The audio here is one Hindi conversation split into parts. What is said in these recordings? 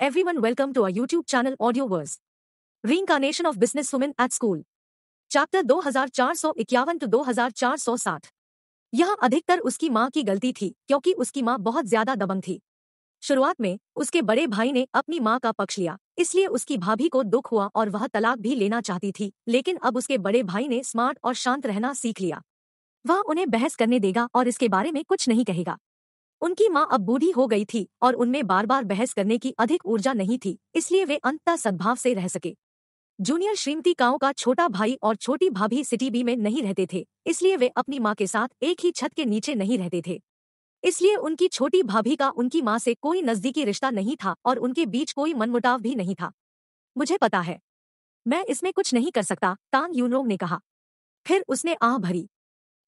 everyone, welcome to our YouTube channel Audioverse. Reincarnation of Businesswomen at School. Chapter 2451 to 2460. यह अधिकतर उसकी माँ की गलती थी क्योंकि उसकी माँ बहुत ज्यादा दबंग थी शुरुआत में उसके बड़े भाई ने अपनी माँ का पक्ष लिया इसलिए उसकी भाभी को दुख हुआ और वह तलाक भी लेना चाहती थी लेकिन अब उसके बड़े भाई ने स्मार्ट और शांत रहना सीख लिया वह उन्हें बहस करने देगा और इसके बारे में कुछ नहीं कहेगा उनकी माँ अब बूढ़ी हो गई थी और उनमें बार बार बहस करने की अधिक ऊर्जा नहीं थी इसलिए वे अंततः सद्भाव से रह सके जूनियर श्रीमती काओ का छोटा भाई और छोटी भाभी सिटी बी में नहीं रहते थे इसलिए वे अपनी माँ के साथ एक ही छत के नीचे नहीं रहते थे इसलिए उनकी छोटी भाभी का उनकी माँ से कोई नजदीकी रिश्ता नहीं था और उनके बीच कोई मनमुटाव भी नहीं था मुझे पता है मैं इसमें कुछ नहीं कर सकता तांग यूनोंग ने कहा फिर उसने आह भरी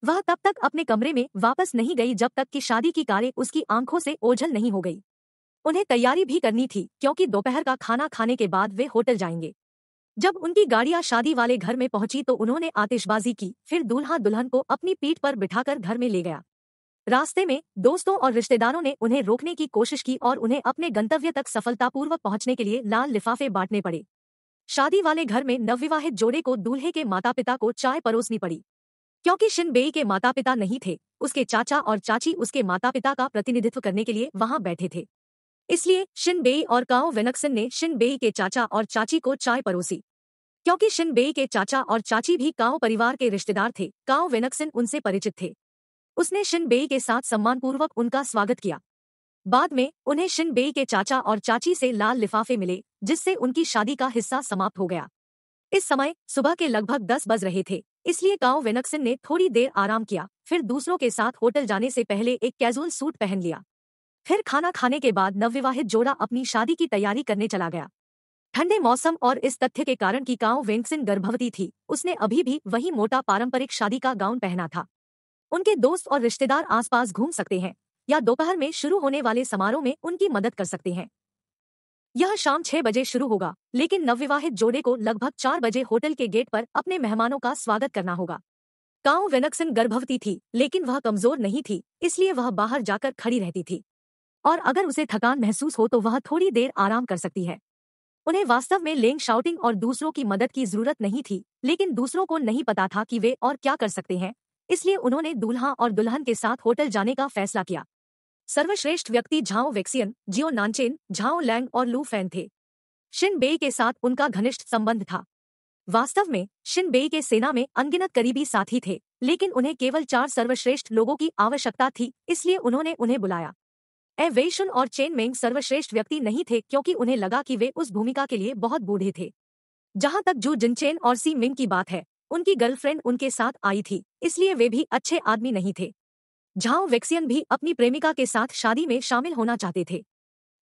वह तब तक अपने कमरे में वापस नहीं गई जब तक कि शादी की कारें उसकी आंखों से ओझल नहीं हो गई उन्हें तैयारी भी करनी थी क्योंकि दोपहर का खाना खाने के बाद वे होटल जाएंगे जब उनकी गाड़ियां शादी वाले घर में पहुंची तो उन्होंने आतिशबाजी की फिर दूल्हा दुल्हन को अपनी पीठ पर बिठाकर घर में ले गया रास्ते में दोस्तों और रिश्तेदारों ने उन्हें रोकने की कोशिश की और उन्हें अपने गंतव्य तक सफलतापूर्वक पहुंचने के लिए लाल लिफाफे बांटने पड़े शादी वाले घर में नवविवाहित जोड़े को दूल्हे के माता पिता को चाय परोसनी पड़ी क्योंकि शिनबेई के माता पिता नहीं थे उसके चाचा और चाची उसके माता पिता का प्रतिनिधित्व करने के लिए वहां बैठे थे इसलिए शिनबेई और काओ वेनक्सन ने शिनबेई के चाचा और चाची को चाय परोसी क्योंकि शिनबेई के चाचा और चाची भी काओ परिवार के रिश्तेदार थे काओ वेनक्सन उनसे परिचित थे उसने शिनबेई के साथ सम्मानपूर्वक उनका स्वागत किया बाद में उन्हें शिनबेई के चाचा और चाची से लाल लिफाफे मिले जिससे उनकी शादी का हिस्सा समाप्त हो गया इस समय सुबह के लगभग दस बज रहे थे इसलिए गांव वेनक्सन ने थोड़ी देर आराम किया फिर दूसरों के साथ होटल जाने से पहले एक कैजुअल सूट पहन लिया फिर खाना खाने के बाद नवविवाहित जोड़ा अपनी शादी की तैयारी करने चला गया ठंडे मौसम और इस तथ्य के कारण कि गांव वेंगसिन गर्भवती थी उसने अभी भी वही मोटा पारंपरिक शादी का गाउन पहना था उनके दोस्त और रिश्तेदार आसपास घूम सकते हैं या दोपहर में शुरू होने वाले समारोह में उनकी मदद कर सकते हैं यह शाम छह बजे शुरू होगा लेकिन नवविवाहित जोड़े को लगभग चार बजे होटल के गेट पर अपने मेहमानों का स्वागत करना होगा काउ वेनक्सन गर्भवती थी लेकिन वह कमजोर नहीं थी इसलिए वह बाहर जाकर खड़ी रहती थी और अगर उसे थकान महसूस हो तो वह थोड़ी देर आराम कर सकती है उन्हें वास्तव में लेंग शाउटिंग और दूसरों की मदद की जरूरत नहीं थी लेकिन दूसरों को नहीं पता था कि वे और क्या कर सकते हैं इसलिए उन्होंने दूल्हा और दुल्हन के साथ होटल जाने का फैसला किया सर्वश्रेष्ठ व्यक्ति Zhao Wexian Jiyo Nanchen Zhao Lang और लू फैन थे शिन बेई के साथ उनका घनिष्ठ संबंध था वास्तव में शिन बेई के सेना में अनगिनत करीबी साथी थे लेकिन उन्हें केवल चार सर्वश्रेष्ठ लोगों की आवश्यकता थी इसलिए उन्होंने उन्हें बुलाया वेशुन और चेन मेंग सर्वश्रेष्ठ व्यक्ति नहीं थे क्योंकि उन्हें लगा कि वे उस भूमिका के लिए बहुत बूढ़े थे जहां तक जू जिनचेन और सी मिंग की बात है उनकी गर्लफ्रेंड उनके साथ आई थी इसलिए वे भी अच्छे आदमी नहीं थे झाओ वेक्सियन भी अपनी प्रेमिका के साथ शादी में शामिल होना चाहते थे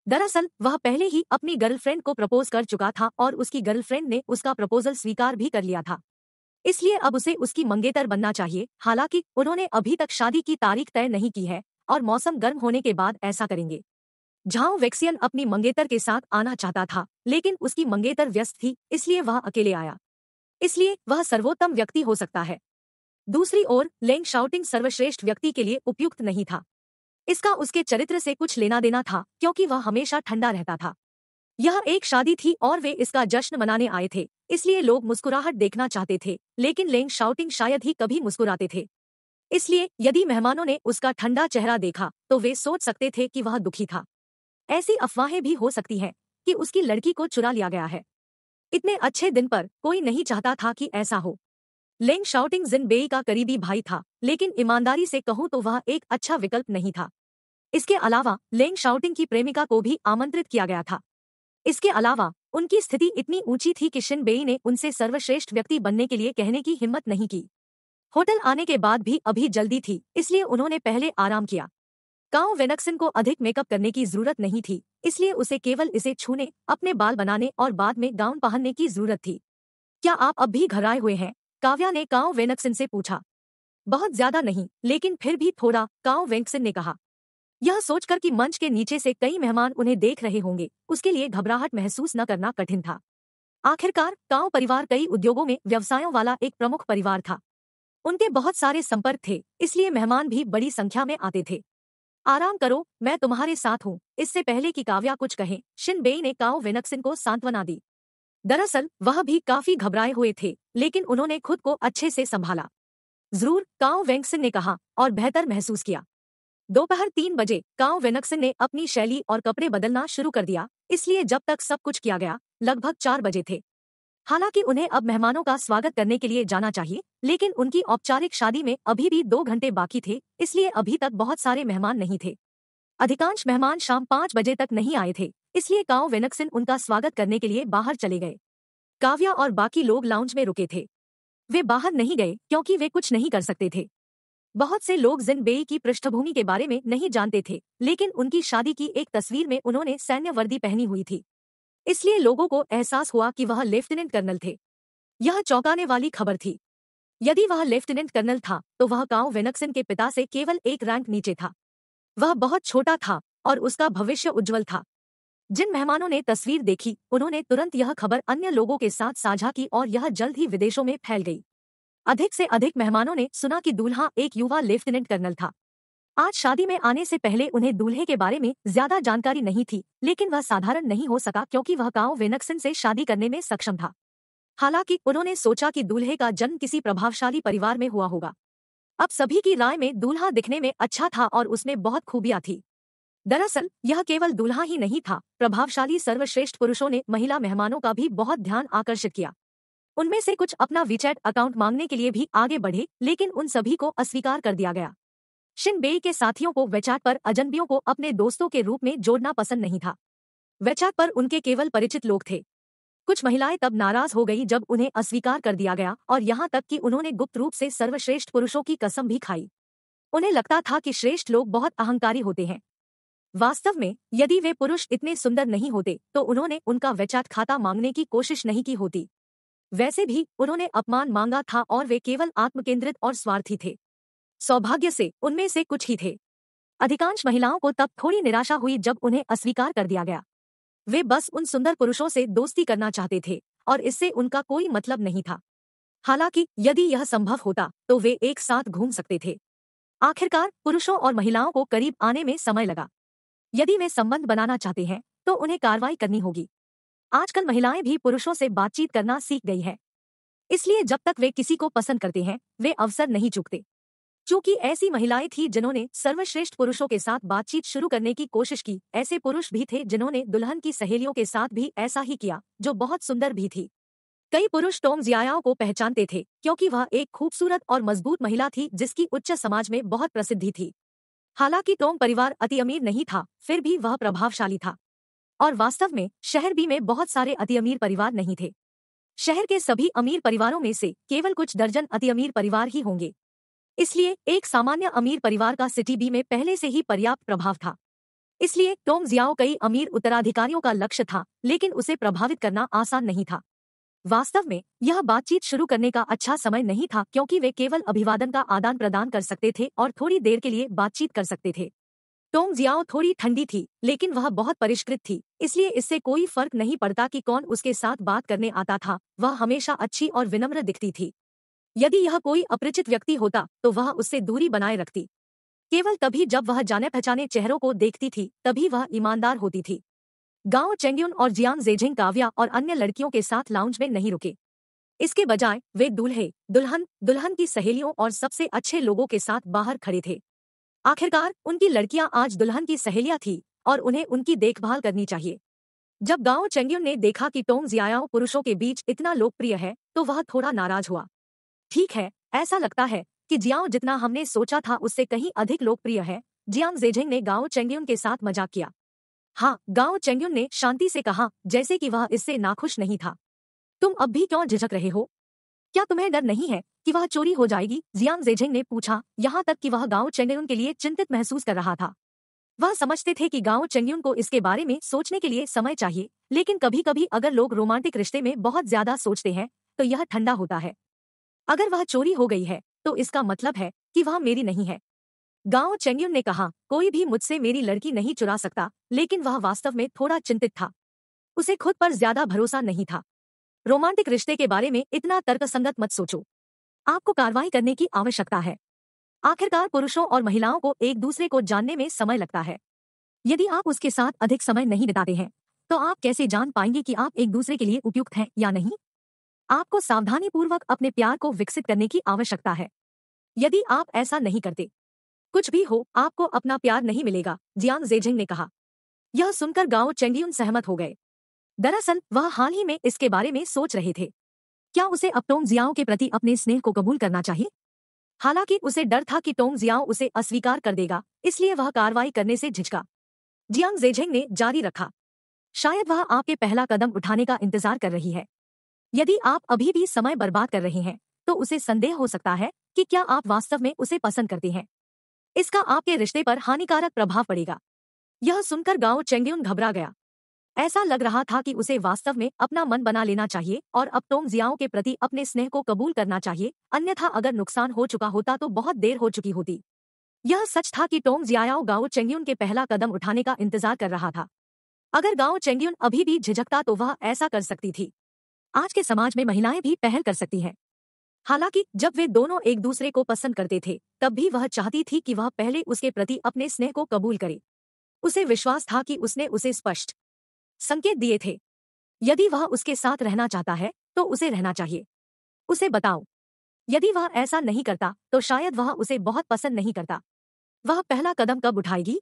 दरअसल वह पहले ही अपनी गर्लफ्रेंड को प्रपोज कर चुका था और उसकी गर्लफ्रेंड ने उसका प्रपोजल स्वीकार भी कर लिया था इसलिए अब उसे उसकी मंगेतर बनना चाहिए हालांकि उन्होंने अभी तक शादी की तारीख तय नहीं की है और मौसम गर्म होने के बाद ऐसा करेंगे झाओ वेक्सियन अपनी मंगेतर के साथ आना चाहता था लेकिन उसकी मंगेतर व्यस्त थी इसलिए वह अकेले आया इसलिए वह सर्वोत्तम व्यक्ति हो सकता है दूसरी ओर लेंग शाउटिंग सर्वश्रेष्ठ व्यक्ति के लिए उपयुक्त नहीं था इसका उसके चरित्र से कुछ लेना देना था क्योंकि वह हमेशा ठंडा रहता था यह एक शादी थी और वे इसका जश्न मनाने आए थे इसलिए लोग मुस्कुराहट देखना चाहते थे लेकिन लेंग शाउटिंग शायद ही कभी मुस्कुराते थे इसलिए यदि मेहमानों ने उसका ठंडा चेहरा देखा तो वे सोच सकते थे कि वह दुखी था ऐसी अफवाहें भी हो सकती हैं कि उसकी लड़की को चुरा लिया गया है इतने अच्छे दिन पर कोई नहीं चाहता था कि ऐसा हो लेंग शाउटिंग जिनबेई का करीबी भाई था लेकिन ईमानदारी से कहूं तो वह एक अच्छा विकल्प नहीं था इसके अलावा लेंग शाउटिंग की प्रेमिका को भी आमंत्रित किया गया था इसके अलावा उनकी स्थिति इतनी ऊंची थी कि शिनबेई ने उनसे सर्वश्रेष्ठ व्यक्ति बनने के लिए कहने की हिम्मत नहीं की होटल आने के बाद भी अभी जल्दी थी इसलिए उन्होंने पहले आराम किया काउ वेनक्सन को अधिक मेकअप करने की जरूरत नहीं थी इसलिए उसे केवल इसे छूने अपने बाल बनाने और बाद में गाउन पहनने की जरूरत थी क्या आप अब भी घर आए हुए हैं काव्या ने काव वेनकसिन से पूछा बहुत ज्यादा नहीं लेकिन फिर भी थोड़ा काव वेंकसिन ने कहा यह सोचकर कि मंच के नीचे से कई मेहमान उन्हें देख रहे होंगे उसके लिए घबराहट महसूस न करना कठिन था आखिरकार काव परिवार कई उद्योगों में व्यवसायों वाला एक प्रमुख परिवार था उनके बहुत सारे संपर्क थे इसलिए मेहमान भी बड़ी संख्या में आते थे आराम करो मैं तुम्हारे साथ हूँ इससे पहले कि काव्या कुछ कहें शिनबेई ने काव वेनक्सिन को सांत्वना दी दरअसल वह भी काफी घबराए हुए थे लेकिन उन्होंने खुद को अच्छे से संभाला जरूर काउ वेंकसिन ने कहा और बेहतर महसूस किया दोपहर तीन बजे काउ वेनकसिन ने अपनी शैली और कपड़े बदलना शुरू कर दिया इसलिए जब तक सब कुछ किया गया लगभग चार बजे थे हालांकि उन्हें अब मेहमानों का स्वागत करने के लिए जाना चाहिए लेकिन उनकी औपचारिक शादी में अभी भी दो घंटे बाकी थे इसलिए अभी तक बहुत सारे मेहमान नहीं थे अधिकांश मेहमान शाम पांच बजे तक नहीं आए थे इसलिए काओ वेनक्सिन उनका स्वागत करने के लिए बाहर चले गए काव्या और बाकी लोग लाउंज में रुके थे वे बाहर नहीं गए क्योंकि वे कुछ नहीं कर सकते थे बहुत से लोग जिनबेई की पृष्ठभूमि के बारे में नहीं जानते थे लेकिन उनकी शादी की एक तस्वीर में उन्होंने सैन्य वर्दी पहनी हुई थी इसलिए लोगों को एहसास हुआ कि वह लेफ्टिनेंट कर्नल थे यह चौंकाने वाली खबर थी यदि वह लेफ्टिनेंट कर्नल था तो वह गांव वेनकसिन के पिता से केवल एक रैंक नीचे था वह बहुत छोटा था और उसका भविष्य उज्जवल था जिन मेहमानों ने तस्वीर देखी उन्होंने तुरंत यह खबर अन्य लोगों के साथ साझा की और यह जल्द ही विदेशों में फैल गई अधिक से अधिक मेहमानों ने सुना कि दूल्हा एक युवा लेफ्टिनेंट कर्नल था आज शादी में आने से पहले उन्हें दूल्हे के बारे में ज्यादा जानकारी नहीं थी लेकिन वह साधारण नहीं हो सका क्योंकि वह गांव वेनक्सन से शादी करने में सक्षम था हालांकि उन्होंने सोचा कि दूल्हे का जन्म किसी प्रभावशाली परिवार में हुआ होगा अब सभी की राय में दूल्हा दिखने में अच्छा था और उसमें बहुत खूबियां थी दरअसल यह केवल दूल्हा ही नहीं था प्रभावशाली सर्वश्रेष्ठ पुरुषों ने महिला मेहमानों का भी बहुत ध्यान आकर्षित किया उनमें से कुछ अपना वीचैट अकाउंट मांगने के लिए भी आगे बढ़े लेकिन उन सभी को अस्वीकार कर दिया गया शिनबेई के साथियों को वेचैट पर अजनबियों को अपने दोस्तों के रूप में जोड़ना पसंद नहीं था वेचैट पर उनके केवल परिचित लोग थे कुछ महिलाएं तब नाराज हो गई जब उन्हें अस्वीकार कर दिया गया और यहां तक कि उन्होंने गुप्त रूप से सर्वश्रेष्ठ पुरुषों की कसम भी खाई उन्हें लगता था कि श्रेष्ठ लोग बहुत अहंकारी होते हैं वास्तव में यदि वे पुरुष इतने सुंदर नहीं होते तो उन्होंने उनका वैचात खाता मांगने की कोशिश नहीं की होती वैसे भी उन्होंने अपमान मांगा था और वे केवल आत्मकेंद्रित और स्वार्थी थे सौभाग्य से उनमें से कुछ ही थे अधिकांश महिलाओं को तब थोड़ी निराशा हुई जब उन्हें अस्वीकार कर दिया गया वे बस उन सुंदर पुरुषों से दोस्ती करना चाहते थे और इससे उनका कोई मतलब नहीं था हालांकि यदि यह संभव होता तो वे एक साथ घूम सकते थे आखिरकार पुरुषों और महिलाओं को करीब आने में समय लगा यदि वे संबंध बनाना चाहते हैं तो उन्हें कार्रवाई करनी होगी आजकल महिलाएं भी पुरुषों से बातचीत करना सीख गई हैं इसलिए जब तक वे किसी को पसंद करते हैं वे अवसर नहीं चुकते चूंकि ऐसी महिलाएं थी जिन्होंने सर्वश्रेष्ठ पुरुषों के साथ बातचीत शुरू करने की कोशिश की ऐसे पुरुष भी थे जिन्होंने दुल्हन की सहेलियों के साथ भी ऐसा ही किया जो बहुत सुंदर भी थी कई पुरुष टोम जियायाओ को पहचानते थे क्योंकि वह एक खूबसूरत और मजबूत महिला थी जिसकी उच्च समाज में बहुत प्रसिद्धि थी हालांकि टोंग परिवार अति अमीर नहीं था फिर भी वह प्रभावशाली था और वास्तव में शहर बी में बहुत सारे अति अमीर परिवार नहीं थे शहर के सभी अमीर परिवारों में से केवल कुछ दर्जन अति अमीर परिवार ही होंगे इसलिए एक सामान्य अमीर परिवार का सिटी बी में पहले से ही पर्याप्त प्रभाव था इसलिए टोंग जियाओ कई अमीर उत्तराधिकारियों का लक्ष्य था लेकिन उसे प्रभावित करना आसान नहीं था वास्तव में यह बातचीत शुरू करने का अच्छा समय नहीं था क्योंकि वे केवल अभिवादन का आदान प्रदान कर सकते थे और थोड़ी देर के लिए बातचीत कर सकते थे टोंग जियाओ थोड़ी ठंडी थी लेकिन वह बहुत परिष्कृत थी इसलिए इससे कोई फर्क नहीं पड़ता कि कौन उसके साथ बात करने आता था वह हमेशा अच्छी और विनम्र दिखती थी यदि यह कोई अपरिचित व्यक्ति होता तो वह उससे दूरी बनाए रखती केवल तभी जब वह जाने पहचाने चेहरों को देखती थी तभी वह ईमानदार होती थी गाओ चेंग्यून और जियांग जेजिंग काव्या और अन्य लड़कियों के साथ लाउंज में नहीं रुके इसके बजाय वे दूल्हे दुल्हन दुल्हन की सहेलियों और सबसे अच्छे लोगों के साथ बाहर खड़े थे आखिरकार उनकी लड़कियां आज दुल्हन की सहेलियां थी और उन्हें उनकी देखभाल करनी चाहिए जब गाओ चेंग्यून ने देखा कि टोंग जियाओ पुरुषों के बीच इतना लोकप्रिय है तो वह थोड़ा नाराज हुआ ठीक है ऐसा लगता है कि जियाओ जितना हमने सोचा था उससे कहीं अधिक लोकप्रिय है जियांग जेजिंग ने गाओ चेंग्यून के साथ मजाक किया हाँ गांव चेंगयुन ने शांति से कहा जैसे कि वह इससे नाखुश नहीं था तुम अब भी क्यों झिझक रहे हो क्या तुम्हें डर नहीं है कि वह चोरी हो जाएगी जियांग जेझिंग ने पूछा यहाँ तक कि वह गांव चेंगयुन के लिए चिंतित महसूस कर रहा था वह समझते थे कि गांव चंग्यून को इसके बारे में सोचने के लिए समय चाहिए लेकिन कभी कभी अगर लोग रोमांटिक रिश्ते में बहुत ज्यादा सोचते हैं तो यह ठंडा होता है अगर वह चोरी हो गई है तो इसका मतलब है कि वह मेरी नहीं है गांव चेंगयुन ने कहा कोई भी मुझसे मेरी लड़की नहीं चुरा सकता लेकिन वह वास्तव में थोड़ा चिंतित था उसे खुद पर ज्यादा भरोसा नहीं था रोमांटिक रिश्ते के बारे में इतना तर्कसंगत मत सोचो आपको कार्रवाई करने की आवश्यकता है आखिरकार पुरुषों और महिलाओं को एक दूसरे को जानने में समय लगता है यदि आप उसके साथ अधिक समय नहीं बिताते हैं तो आप कैसे जान पाएंगे कि आप एक दूसरे के लिए उपयुक्त हैं या नहीं आपको सावधानीपूर्वक अपने प्यार को विकसित करने की आवश्यकता है यदि आप ऐसा नहीं करते कुछ भी हो आपको अपना प्यार नहीं मिलेगा जियांग जेजिंग ने कहा यह सुनकर गांव चेंगयुन सहमत हो गए दरअसल वह हाल ही में इसके बारे में सोच रहे थे क्या उसे अब टोंग जियाओ के प्रति अपने स्नेह को कबूल करना चाहिए हालांकि उसे डर था कि टोंग जियाओ उसे अस्वीकार कर देगा इसलिए वह कार्रवाई करने से झिझका जियांग जेझेंग ने जारी रखा शायद वह आपके पहला कदम उठाने का इंतजार कर रही है यदि आप अभी भी समय बर्बाद कर रहे हैं तो उसे संदेह हो सकता है कि क्या आप वास्तव में उसे पसंद करते हैं इसका आपके रिश्ते पर हानिकारक प्रभाव पड़ेगा यह सुनकर गाओ चेंगयुन घबरा गया ऐसा लग रहा था कि उसे वास्तव में अपना मन बना लेना चाहिए और अब टोंग जियाओ के प्रति अपने स्नेह को कबूल करना चाहिए अन्यथा अगर नुकसान हो चुका होता तो बहुत देर हो चुकी होती यह सच था कि टोंग जियाओ गाओ चेंगयुन के पहला कदम उठाने का इंतजार कर रहा था अगर गाओ चेंगयुन अभी भी झिझकता तो वह ऐसा कर सकती थी आज के समाज में महिलाएं भी पहल कर सकती हैं हालांकि जब वे दोनों एक दूसरे को पसंद करते थे तब भी वह चाहती थी कि वह पहले उसके प्रति अपने स्नेह को कबूल करे उसे विश्वास था कि उसने उसे स्पष्ट संकेत दिए थे यदि वह उसके साथ रहना चाहता है तो उसे रहना चाहिए उसे बताओ यदि वह ऐसा नहीं करता तो शायद वह उसे बहुत पसंद नहीं करता वह पहला कदम कब उठाएगी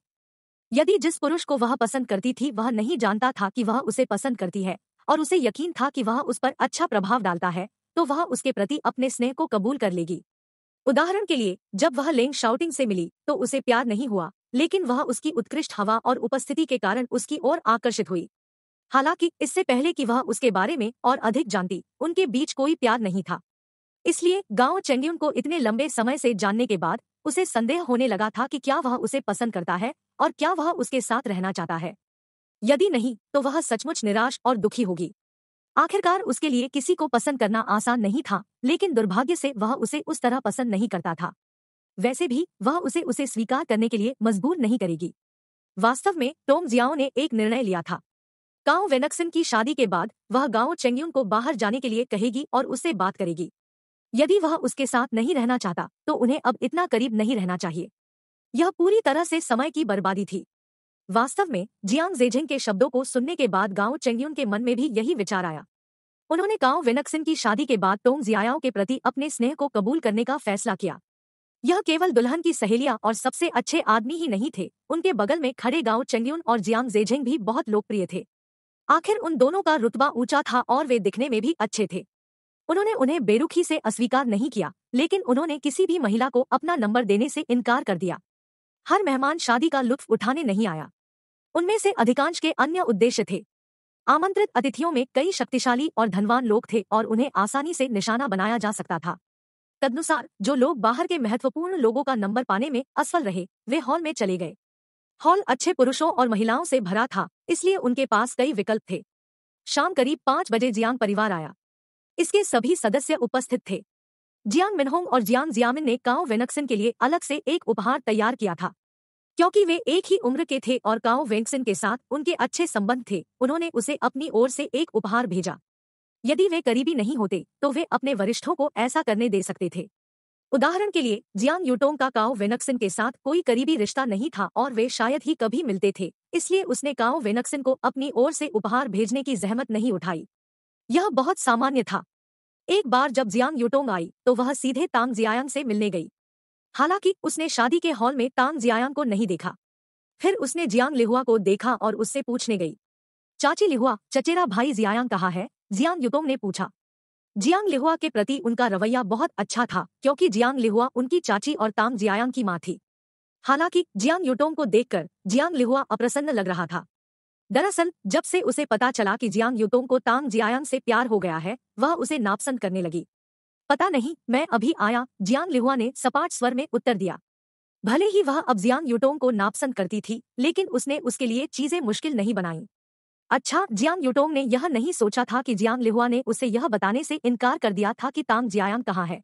यदि जिस पुरुष को वह पसंद करती थी वह नहीं जानता था कि वह उसे पसंद करती है और उसे यकीन था कि वह उस पर अच्छा प्रभाव डालता है तो वह उसके प्रति अपने स्नेह को कबूल कर लेगी उदाहरण के लिए जब वह लेंग शाउटिंग से मिली तो उसे प्यार नहीं हुआ लेकिन वह उसकी उत्कृष्ट हवा और उपस्थिति के कारण उसकी ओर आकर्षित हुई हालांकि इससे पहले कि वह उसके बारे में और अधिक जानती उनके बीच कोई प्यार नहीं था इसलिए गांव चेंग्यून को इतने लंबे समय से जानने के बाद उसे संदेह होने लगा था कि क्या वह उसे पसंद करता है और क्या वह उसके साथ रहना चाहता है यदि नहीं तो वह सचमुच निराश और दुखी होगी आखिरकार उसके लिए किसी को पसंद करना आसान नहीं था लेकिन दुर्भाग्य से वह उसे उस तरह पसंद नहीं करता था वैसे भी वह उसे उसे स्वीकार करने के लिए मजबूर नहीं करेगी वास्तव में टोम जियाओ ने एक निर्णय लिया था गांव वेनक्सन की शादी के बाद वह गांव चेंग्यून को बाहर जाने के लिए कहेगी और उससे बात करेगी यदि वह उसके साथ नहीं रहना चाहता तो उन्हें अब इतना करीब नहीं रहना चाहिए यह पूरी तरह से समय की बर्बादी थी वास्तव में जियांग जेजिंग के शब्दों को सुनने के बाद गांव चेंगयुन के मन में भी यही विचार आया उन्होंने गांव वेनक्सिन की शादी के बाद टोंग जियाओ के प्रति अपने स्नेह को कबूल करने का फैसला किया यह केवल दुल्हन की सहेलियां और सबसे अच्छे आदमी ही नहीं थे उनके बगल में खड़े गांव चेंगयुन और जियांग जेजिंग भी बहुत लोकप्रिय थे आखिर उन दोनों का रुतबा ऊंचा था और वे दिखने में भी अच्छे थे उन्होंने उन्हें बेरुखी से अस्वीकार नहीं किया लेकिन उन्होंने किसी भी महिला को अपना नंबर देने से इनकार कर दिया हर मेहमान शादी का लुत्फ उठाने नहीं आया उनमें से अधिकांश के अन्य उद्देश्य थे आमंत्रित अतिथियों में कई शक्तिशाली और धनवान लोग थे और उन्हें आसानी से निशाना बनाया जा सकता था तदनुसार जो लोग बाहर के महत्वपूर्ण लोगों का नंबर पाने में असफल रहे वे हॉल में चले गए हॉल अच्छे पुरुषों और महिलाओं से भरा था इसलिए उनके पास कई विकल्प थे शाम करीब पांच बजे जियांग परिवार आया इसके सभी सदस्य उपस्थित थे जियांग मिनहोंग और जियांग जियामिन ने काओ वेनक्सिन के लिए अलग से एक उपहार तैयार किया था क्योंकि वे एक ही उम्र के थे और काओ वेंगसिन के साथ उनके अच्छे संबंध थे उन्होंने उसे अपनी ओर से एक उपहार भेजा यदि वे करीबी नहीं होते तो वे अपने वरिष्ठों को ऐसा करने दे सकते थे उदाहरण के लिए जियांग यूटोंग का काओ वेनक्सिन के साथ कोई करीबी रिश्ता नहीं था और वे शायद ही कभी मिलते थे इसलिए उसने काओ वेनक्सिन को अपनी ओर से उपहार भेजने की जहमत नहीं उठाई यह बहुत सामान्य था एक बार जब जियांग यूटोंग आई तो वह सीधे तांग जियांग से मिलने गई हालांकि उसने शादी के हॉल में तांग जियांग को नहीं देखा फिर उसने जियांग लिहुआ को देखा और उससे पूछने गई चाची लिहुआ चचेरा भाई जियांग कहा है जियांग युतोंग ने पूछा जियांग लिहुआ के प्रति उनका रवैया बहुत अच्छा था क्योंकि जियांग लिहुआ उनकी चाची और तांग जियांग की माँ थी हालांकि जियांग युटोंग को देखकर जियांग लिहुआ अप्रसन्न लग रहा था दरअसल जब से उसे पता चला कि जियांग युटोंग को तांग जियांग से प्यार हो गया है वह उसे नापसंद करने लगी पता नहीं मैं अभी आया जियांग लिहुआ ने सपाट स्वर में उत्तर दिया भले ही वह अब जियांग यूटोंग को नापसंद करती थी लेकिन उसने उसके लिए चीजें मुश्किल नहीं बनाई अच्छा जियांग यूटोंग ने यह नहीं सोचा था कि जियांग लिहुआ ने उसे यह बताने से इनकार कर दिया था कि तांग जियायांग कहाँ है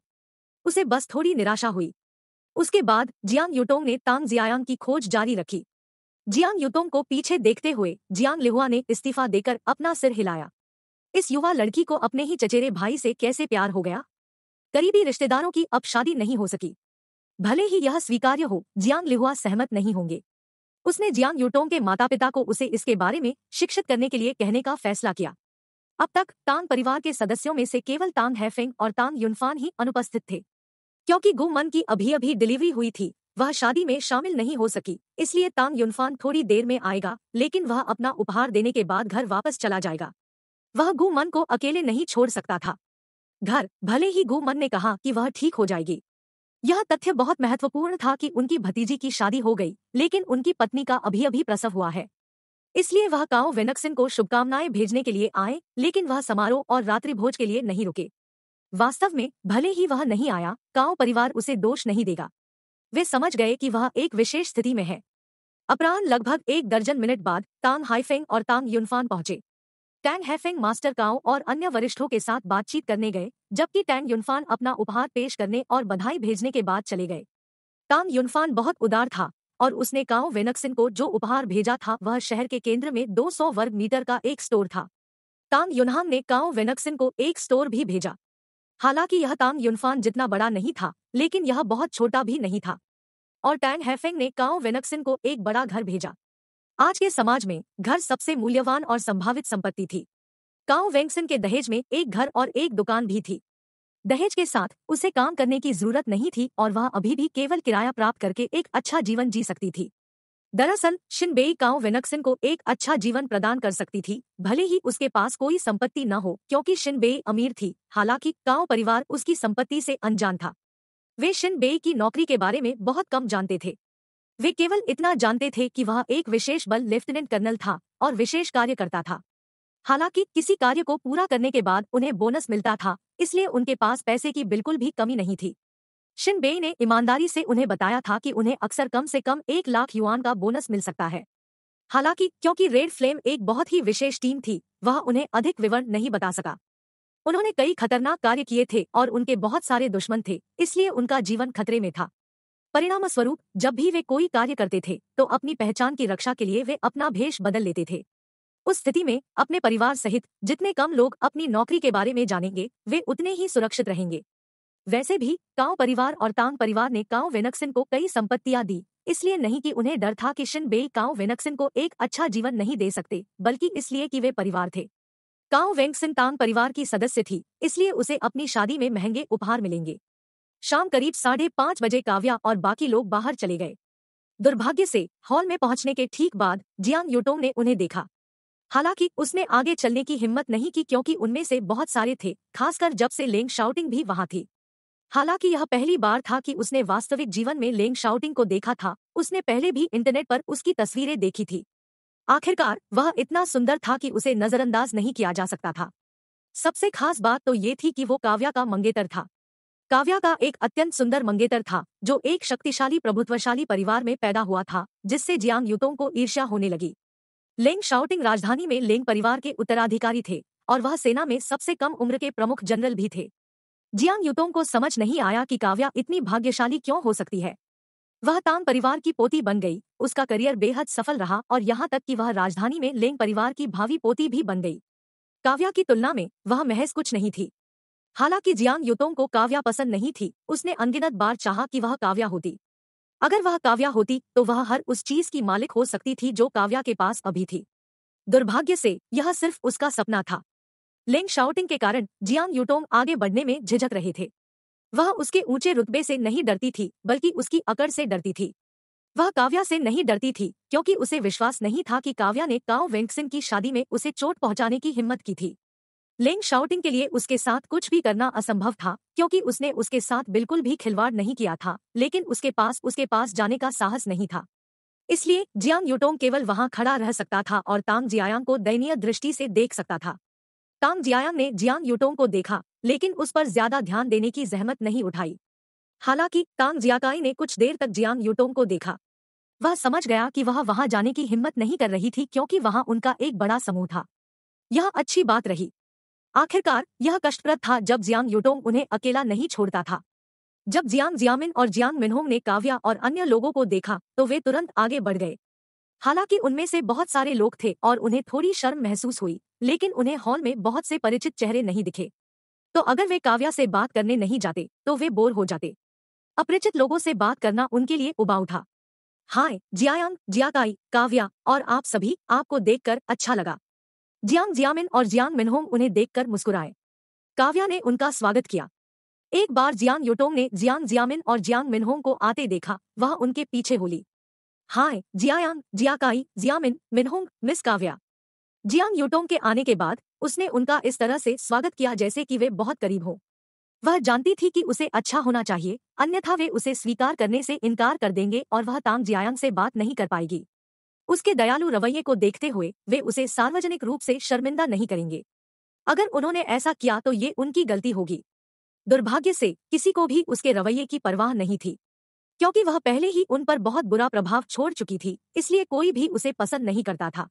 उसे बस थोड़ी निराशा हुई उसके बाद जियांग यूटोंग ने तांग जियायांग की खोज जारी रखी जियांग यूटोंग को पीछे देखते हुए जियांग लिहुआ ने इस्तीफा देकर अपना सिर हिलाया इस युवा लड़की को अपने ही चचेरे भाई से कैसे प्यार हो गया करीबी रिश्तेदारों की अब शादी नहीं हो सकी भले ही यह स्वीकार्य हो जियांग लिहुआ सहमत नहीं होंगे उसने जियांग यूटोंग के माता पिता को उसे इसके बारे में शिक्षित करने के लिए कहने का फैसला किया अब तक तांग परिवार के सदस्यों में से केवल तांग हैफिंग और तांग युनफान ही अनुपस्थित थे क्योंकि गुमन की अभी अभी डिलीवरी हुई थी वह शादी में शामिल नहीं हो सकी इसलिए तांग युनफान थोड़ी देर में आएगा लेकिन वह अपना उपहार देने के बाद घर वापस चला जाएगा वह गुमन को अकेले नहीं छोड़ सकता था घर भले ही गोमन ने कहा कि वह ठीक हो जाएगी यह तथ्य बहुत महत्वपूर्ण था कि उनकी भतीजी की शादी हो गई लेकिन उनकी पत्नी का अभी अभी प्रसव हुआ है इसलिए वह काओ वेनक्सिन को शुभकामनाएं भेजने के लिए आए लेकिन वह समारोह और रात्रि भोज के लिए नहीं रुके वास्तव में भले ही वह नहीं आया काओ परिवार उसे दोष नहीं देगा वे समझ गए कि वह एक विशेष स्थिति में है अपराह लगभग एक दर्जन मिनट बाद तांग हाइफेंग और तांग यूनफान पहुंचे टैंग हैफेंग मास्टर काओ और अन्य वरिष्ठों के साथ बातचीत करने गए जबकि टैंग युनफान अपना उपहार पेश करने और बधाई भेजने के बाद चले गए टांग युनफान बहुत उदार था और उसने काओ वेनक्सिन को जो उपहार भेजा था वह शहर के केंद्र में 200 वर्ग मीटर का एक स्टोर था तांग युनहान ने काओ वेनक्सिन को एक स्टोर भी भेजा हालांकि यह तांग युनफान जितना बड़ा नहीं था लेकिन यह बहुत छोटा भी नहीं था और टैंग हैफेंग ने काओ वेनक्सिन को एक बड़ा घर भेजा आज के समाज में घर सबसे मूल्यवान और संभावित संपत्ति थी काउ वेंगसन के दहेज में एक घर और एक दुकान भी थी दहेज के साथ उसे काम करने की जरूरत नहीं थी और वह अभी भी केवल किराया प्राप्त करके एक अच्छा जीवन जी सकती थी दरअसल शिनबेई काउ वेनक्सन को एक अच्छा जीवन प्रदान कर सकती थी भले ही उसके पास कोई संपत्ति न हो क्योंकि शिनबेई अमीर थी हालांकि काउ परिवार उसकी संपत्ति से अनजान था वे शिनबेई की नौकरी के बारे में बहुत कम जानते थे वे केवल इतना जानते थे कि वह एक विशेष बल लेफ्टिनेंट कर्नल था और विशेष कार्य करता था हालांकि किसी कार्य को पूरा करने के बाद उन्हें बोनस मिलता था इसलिए उनके पास पैसे की बिल्कुल भी कमी नहीं थी शिनबे ने ईमानदारी से उन्हें बताया था कि उन्हें अक्सर कम से कम एक लाख युआन का बोनस मिल सकता है हालांकि क्योंकि रेड फ्लेम एक बहुत ही विशेष टीम थी वह उन्हें अधिक विवरण नहीं बता सका उन्होंने कई खतरनाक कार्य किए थे और उनके बहुत सारे दुश्मन थे इसलिए उनका जीवन खतरे में था परिणाम स्वरूप जब भी वे कोई कार्य करते थे तो अपनी पहचान की रक्षा के लिए वे अपना भेष बदल लेते थे उस स्थिति में अपने परिवार सहित जितने कम लोग अपनी नौकरी के बारे में जानेंगे वे उतने ही सुरक्षित रहेंगे वैसे भी कांव परिवार और तांग परिवार ने कांव वेनक्सिन को कई संपत्तियां दी इसलिए नहीं कि उन्हें डर था कि शिन बेई कांव वेनक्सिन को एक अच्छा जीवन नहीं दे सकते बल्कि इसलिए कि वे परिवार थे कांव वेंगसिन तांग परिवार की सदस्य थी इसलिए उसे अपनी शादी में महंगे उपहार मिलेंगे शाम करीब साढ़े पांच बजे काव्या और बाकी लोग बाहर चले गए दुर्भाग्य से हॉल में पहुंचने के ठीक बाद जियांग यूटोंग ने उन्हें देखा हालांकि उसने आगे चलने की हिम्मत नहीं की क्योंकि उनमें से बहुत सारे थे खासकर जब से लेंग शाउटिंग भी वहां थी हालांकि यह पहली बार था कि उसने वास्तविक जीवन में लेंग शाउटिंग को देखा था उसने पहले भी इंटरनेट पर उसकी तस्वीरें देखी थी आखिरकार वह इतना सुंदर था कि उसे नजरअंदाज नहीं किया जा सकता था सबसे खास बात तो ये थी कि वो काव्या का मंगेतर था काव्या का एक अत्यंत सुंदर मंगेतर था जो एक शक्तिशाली प्रभुत्वशाली परिवार में पैदा हुआ था जिससे जियांग युतों को ईर्ष्या होने लगी लेंग शाउटिंग राजधानी में लेंग परिवार के उत्तराधिकारी थे और वह सेना में सबसे कम उम्र के प्रमुख जनरल भी थे जियांग युतों को समझ नहीं आया कि काव्या इतनी भाग्यशाली क्यों हो सकती है वह तांग परिवार की पोती बन गई उसका करियर बेहद सफल रहा और यहां तक कि वह राजधानी में लेंग परिवार की भावी पोती भी बन गई काव्या की तुलना में वह महज कुछ नहीं थी हालांकि जियांग युतोंग को काव्या पसंद नहीं थी उसने अनगिनत बार चाहा कि वह काव्या होती अगर वह काव्या होती तो वह हर उस चीज की मालिक हो सकती थी जो काव्या के पास अभी थी दुर्भाग्य से यह सिर्फ उसका सपना था लेंग शाउटिंग के कारण जियांग युटोंग आगे बढ़ने में झिझक रहे थे वह उसके ऊंचे रुतबे से नहीं डरती थी बल्कि उसकी अकड़ से डरती थी वह काव्या से नहीं डरती थी क्योंकि उसे विश्वास नहीं था कि काव्या ने काओ वेंकसिन की शादी में उसे चोट पहुंचाने की हिम्मत की थी लेंग शाउटिंग के लिए उसके साथ कुछ भी करना असंभव था क्योंकि उसने उसके साथ बिल्कुल भी खिलवाड़ नहीं किया था लेकिन उसके पास उसके पास जाने का साहस नहीं था इसलिए जियांग यूटोंग केवल वहां खड़ा रह सकता था और तांग जियांग को दयनीय दृष्टि से देख सकता था तांग जियांग ने जियांग यूटोंग को देखा लेकिन उस पर ज्यादा ध्यान देने की जहमत नहीं उठाई हालांकि तांग जियाकाई ने कुछ देर तक जियांग यूटोंग को देखा वह समझ गया कि वह वहां जाने की हिम्मत नहीं कर रही थी क्योंकि वहां उनका एक बड़ा समूह था यह अच्छी बात रही आखिरकार यह कष्टप्रद था जब जियांग यूटोंग उन्हें अकेला नहीं छोड़ता था जब जियांग जियामिन और जियांग मिनहोंग ने काव्या और अन्य लोगों को देखा तो वे तुरंत आगे बढ़ गए हालांकि उनमें से बहुत सारे लोग थे और उन्हें थोड़ी शर्म महसूस हुई लेकिन उन्हें हॉल में बहुत से परिचित चेहरे नहीं दिखे तो अगर वे काव्या से बात करने नहीं जाते तो वे बोर हो जाते अपरिचित लोगों से बात करना उनके लिए उबाऊ उठा हाय जियायांग जियाकाई काव्या और आप सभी आपको देखकर अच्छा लगा जियांग जियामिन और जियांग मिनहोंग उन्हें देखकर मुस्कुराए काव्या ने उनका स्वागत किया एक बार जियांग योटोंग ने जियांग जियामिन और जियांग मिनहोंग को आते देखा वह उनके पीछे बोली hi Jiayang Jiakai Jiamin Minhong miss Kavya Jiang Yutong के आने के बाद उसने उनका इस तरह से स्वागत किया जैसे कि वे बहुत करीब हों वह जानती थी कि उसे अच्छा होना चाहिए अन्यथा वे उसे स्वीकार करने से इनकार कर देंगे और वह तांग जियायांग से बात नहीं कर पाएगी उसके दयालु रवैये को देखते हुए वे उसे सार्वजनिक रूप से शर्मिंदा नहीं करेंगे अगर उन्होंने ऐसा किया तो ये उनकी गलती होगी दुर्भाग्य से किसी को भी उसके रवैये की परवाह नहीं थी क्योंकि वह पहले ही उन पर बहुत बुरा प्रभाव छोड़ चुकी थी इसलिए कोई भी उसे पसंद नहीं करता था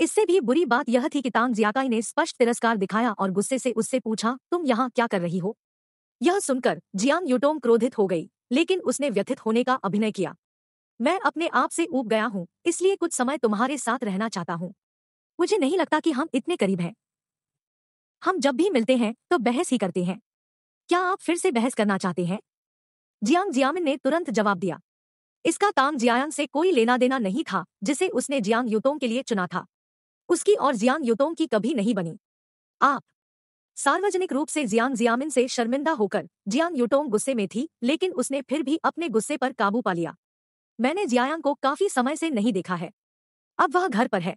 इससे भी बुरी बात यह थी कि तांग जियाकाई ने स्पष्ट तिरस्कार दिखाया और गुस्से से उससे पूछा तुम यहाँ क्या कर रही हो यह सुनकर जियांग यूटोम क्रोधित हो गई लेकिन उसने व्यथित होने का अभिनय किया मैं अपने आप से ऊब गया हूँ इसलिए कुछ समय तुम्हारे साथ रहना चाहता हूँ मुझे नहीं लगता कि हम इतने करीब हैं हम जब भी मिलते हैं तो बहस ही करते हैं क्या आप फिर से बहस करना चाहते हैं जियांग जियामिन ने तुरंत जवाब दिया इसका काम जियांग से कोई लेना देना नहीं था जिसे उसने जियांग युतोंग के लिए चुना था उसकी और जियांग युतोंग की कभी नहीं बनी आप सार्वजनिक रूप से जियांग जियामिन से शर्मिंदा होकर जियांग युटोंग गुस्से में थी लेकिन उसने फिर भी अपने गुस्से पर काबू पा लिया मैंने जियांग को काफी समय से नहीं देखा है अब वह घर पर है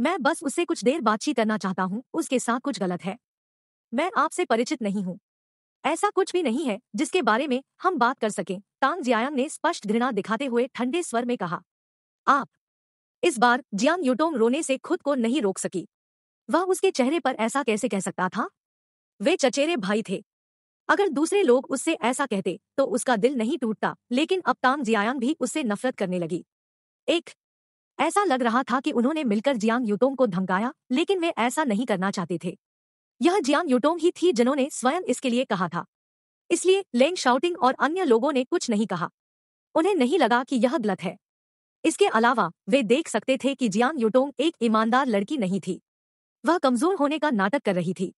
मैं बस उससे कुछ देर बातचीत करना चाहता हूँ उसके साथ कुछ गलत है मैं आपसे परिचित नहीं हूँ ऐसा कुछ भी नहीं है जिसके बारे में हम बात कर सकें तांग जियांग ने स्पष्ट घृणा दिखाते हुए ठंडे स्वर में कहा आप इस बार जियांग यूटोंग रोने से खुद को नहीं रोक सकी वह उसके चेहरे पर ऐसा कैसे कह सकता था वे चचेरे भाई थे अगर दूसरे लोग उससे ऐसा कहते तो उसका दिल नहीं टूटता लेकिन अब तांग जियांग भी उससे नफरत करने लगी एक ऐसा लग रहा था कि उन्होंने मिलकर जियांग यूटोंग को धमकाया लेकिन वे ऐसा नहीं करना चाहते थे यह जियांग यूटोंग ही थी जिन्होंने स्वयं इसके लिए कहा था इसलिए लेंग शाउटिंग और अन्य लोगों ने कुछ नहीं कहा उन्हें नहीं लगा कि यह गलत है इसके अलावा वे देख सकते थे कि जियांग यूटोंग एक ईमानदार लड़की नहीं थी वह कमजोर होने का नाटक कर रही थी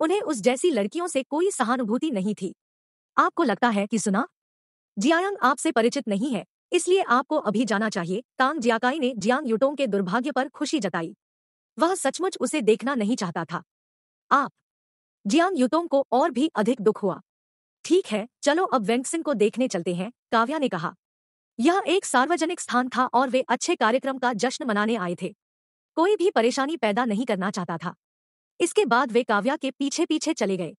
उन्हें उस जैसी लड़कियों से कोई सहानुभूति नहीं थी आपको लगता है कि सुना जियांग आपसे परिचित नहीं है इसलिए आपको अभी जाना चाहिए तांग जियाकाई ने जियांग युटोंग के दुर्भाग्य पर खुशी जताई वह सचमुच उसे देखना नहीं चाहता था आप जियांग युटोंग को और भी अधिक दुख हुआ ठीक है चलो अब वेंगसिंग को देखने चलते हैं काव्या ने कहा यह एक सार्वजनिक स्थान था और वे अच्छे कार्यक्रम का जश्न मनाने आए थे कोई भी परेशानी पैदा नहीं करना चाहता था इसके बाद वे काव्या के पीछे पीछे चले गए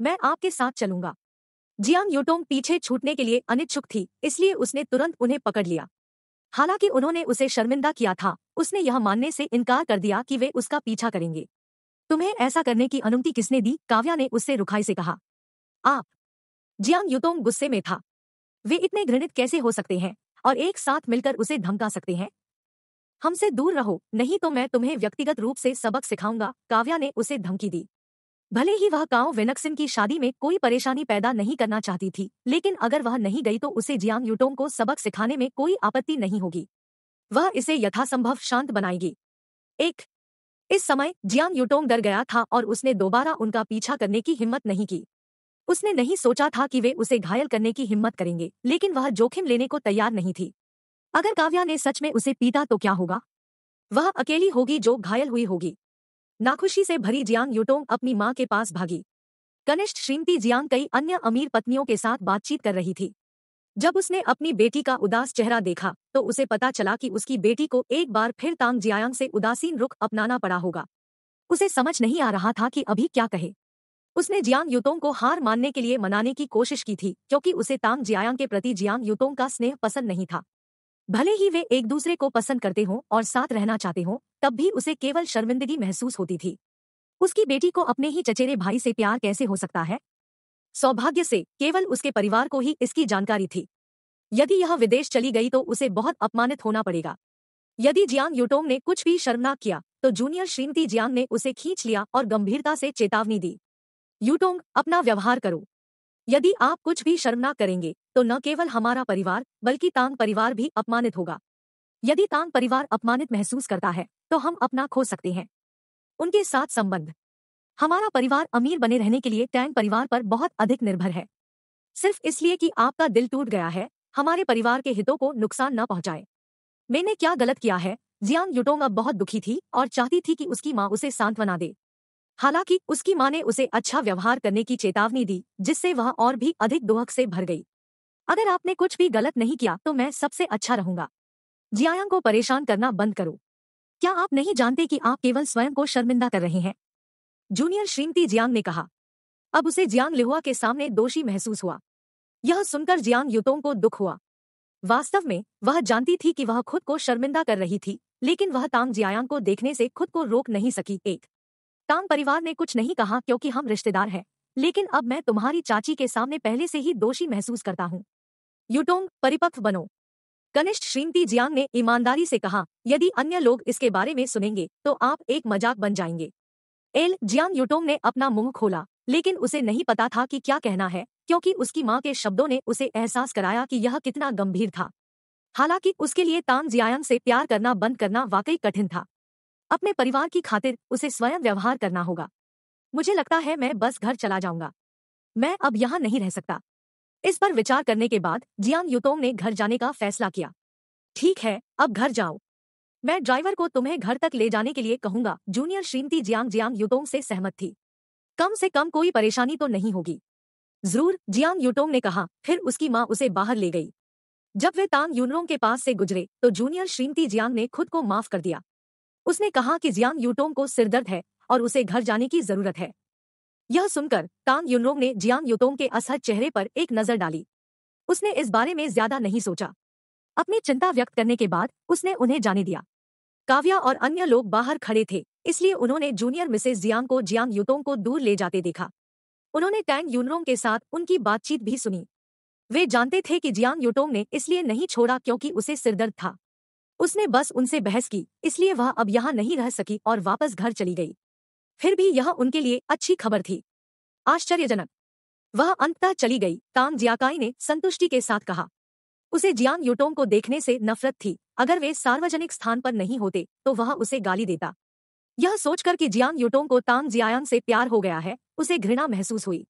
मैं आपके साथ चलूंगा जियांग योटोंग पीछे छूटने के लिए अनिच्छुक थी इसलिए उसने तुरंत उन्हें पकड़ लिया हालांकि उन्होंने उसे शर्मिंदा किया था उसने यह मानने से इनकार कर दिया कि वे उसका पीछा करेंगे तुम्हें ऐसा करने की अनुमति किसने दी काव्या ने उससे रुखाई से कहा आप जियांग युतोंग गुस्से में था वे इतने घृणित कैसे हो सकते हैं और एक साथ मिलकर उसे धमका सकते हैं हमसे दूर रहो नहीं तो मैं तुम्हें व्यक्तिगत रूप से सबक सिखाऊंगा काव्या ने उसे धमकी दी भले ही वह काओ वेनक्सिन की शादी में कोई परेशानी पैदा नहीं करना चाहती थी लेकिन अगर वह नहीं गई तो उसे जियांग यूटोंग को सबक सिखाने में कोई आपत्ति नहीं होगी वह इसे यथासंभव शांत बनाएगी एक इस समय जियांग यूटोंग डर गया था और उसने दोबारा उनका पीछा करने की हिम्मत नहीं की उसने नहीं सोचा था कि वे उसे घायल करने की हिम्मत करेंगे लेकिन वह जोखिम लेने को तैयार नहीं थी अगर काव्या ने सच में उसे पीटा तो क्या होगा वह अकेली होगी जो घायल हुई होगी नाखुशी से भरी जियांग यूटोंग अपनी मां के पास भागी कनिष्ठ श्रीमती जियांग कई अन्य अमीर पत्नियों के साथ बातचीत कर रही थी जब उसने अपनी बेटी का उदास चेहरा देखा तो उसे पता चला कि उसकी बेटी को एक बार फिर तांग जियांग से उदासीन रुख अपनाना पड़ा होगा उसे समझ नहीं आ रहा था कि अभी क्या कहे उसने जियांग युतोंग को हार मानने के लिए मनाने की कोशिश की थी क्योंकि उसे तांग जियांग के प्रति जियांग युतोंग का स्नेह पसंद नहीं था भले ही वे एक दूसरे को पसंद करते हों और साथ रहना चाहते हों तब भी उसे केवल शर्मिंदगी महसूस होती थी उसकी बेटी को अपने ही चचेरे भाई से प्यार कैसे हो सकता है सौभाग्य से केवल उसके परिवार को ही इसकी जानकारी थी यदि यह विदेश चली गई तो उसे बहुत अपमानित होना पड़ेगा यदि जियांग यूटोंग ने कुछ भी शर्मनाक किया तो जूनियर श्रीमती जियांग ने उसे खींच लिया और गंभीरता से चेतावनी दी यूटोंग अपना व्यवहार करो यदि आप कुछ भी शर्मनाक करेंगे तो न केवल हमारा परिवार बल्कि तांग परिवार भी अपमानित होगा यदि तांग परिवार अपमानित महसूस करता है तो हम अपना खो सकते हैं उनके साथ संबंध हमारा परिवार अमीर बने रहने के लिए टैंग परिवार पर बहुत अधिक निर्भर है सिर्फ इसलिए कि आपका दिल टूट गया है हमारे परिवार के हितों को नुकसान न पहुंचाए मैंने क्या गलत किया है जियांग युटोंग अब बहुत दुखी थी और चाहती थी कि उसकी माँ उसे सांत्वना दे हालांकि उसकी माँ ने उसे अच्छा व्यवहार करने की चेतावनी दी जिससे वह और भी अधिक दोहक से भर गई अगर आपने कुछ भी गलत नहीं किया तो मैं सबसे अच्छा रहूंगा जियांग को परेशान करना बंद करो क्या आप नहीं जानते कि आप केवल स्वयं को शर्मिंदा कर रहे हैं जूनियर श्रीमती जियांग ने कहा अब उसे जियांग लिहुआ के सामने दोषी महसूस हुआ यह सुनकर जियांग युतों को दुख हुआ वास्तव में वह जानती थी कि वह खुद को शर्मिंदा कर रही थी लेकिन वह तांग जियांग को देखने से खुद को रोक नहीं सकी एक तांग परिवार ने कुछ नहीं कहा क्योंकि हम रिश्तेदार हैं लेकिन अब मैं तुम्हारी चाची के सामने पहले से ही दोषी महसूस करता हूँ यूटोंग परिपक्व बनो कनिष्ठ श्रीमती जियांग ने ईमानदारी से कहा यदि अन्य लोग इसके बारे में सुनेंगे तो आप एक मजाक बन जाएंगे एल जियांग यूटोंग ने अपना मुंह खोला लेकिन उसे नहीं पता था कि क्या कहना है क्योंकि उसकी माँ के शब्दों ने उसे एहसास कराया कि यह कितना गंभीर था हालांकि उसके लिए तांग जियांग से प्यार करना बंद करना वाकई कठिन था अपने परिवार की खातिर उसे स्वयं व्यवहार करना होगा मुझे लगता है मैं बस घर चला जाऊंगा मैं अब यहाँ नहीं रह सकता इस पर विचार करने के बाद जियांग युतोंग ने घर जाने का फैसला किया ठीक है अब घर जाओ मैं ड्राइवर को तुम्हें घर तक ले जाने के लिए कहूंगा जूनियर श्रीमती जियांग जियांग युतोंग से सहमत थी कम से कम कोई परेशानी तो नहीं होगी जरूर जियांग युटोंग ने कहा फिर उसकी माँ उसे बाहर ले गई जब वे तांग यूनरोंग के पास से गुजरे तो जूनियर श्रीमती जियांग ने खुद को माफ कर दिया उसने कहा कि जियांग यूटोंग को सिरदर्द है और उसे घर जाने की जरूरत है यह सुनकर तांग यूनरोंग ने जियांग युतोंग के असहज चेहरे पर एक नजर डाली उसने इस बारे में ज्यादा नहीं सोचा अपनी चिंता व्यक्त करने के बाद उसने उन्हें जाने दिया काव्या और अन्य लोग बाहर खड़े थे इसलिए उन्होंने जूनियर मिसेज जियांग को जियांग युतोंग को दूर ले जाते देखा उन्होंने टैंग यूनरोंग के साथ उनकी बातचीत भी सुनी वे जानते थे कि जियांग युटोंग ने इसलिए नहीं छोड़ा क्योंकि उसे सिरदर्द था उसने बस उनसे बहस की इसलिए वह अब यहाँ नहीं रह सकी और वापस घर चली गई फिर भी यह उनके लिए अच्छी खबर थी आश्चर्यजनक वह अंततः चली गई तांग जियाकाई ने संतुष्टि के साथ कहा उसे जियांग यूटोंग को देखने से नफरत थी अगर वे सार्वजनिक स्थान पर नहीं होते तो वह उसे गाली देता यह सोचकर कि जियांग यूटोंग को तांग जियायांग से प्यार हो गया है उसे घृणा महसूस हुई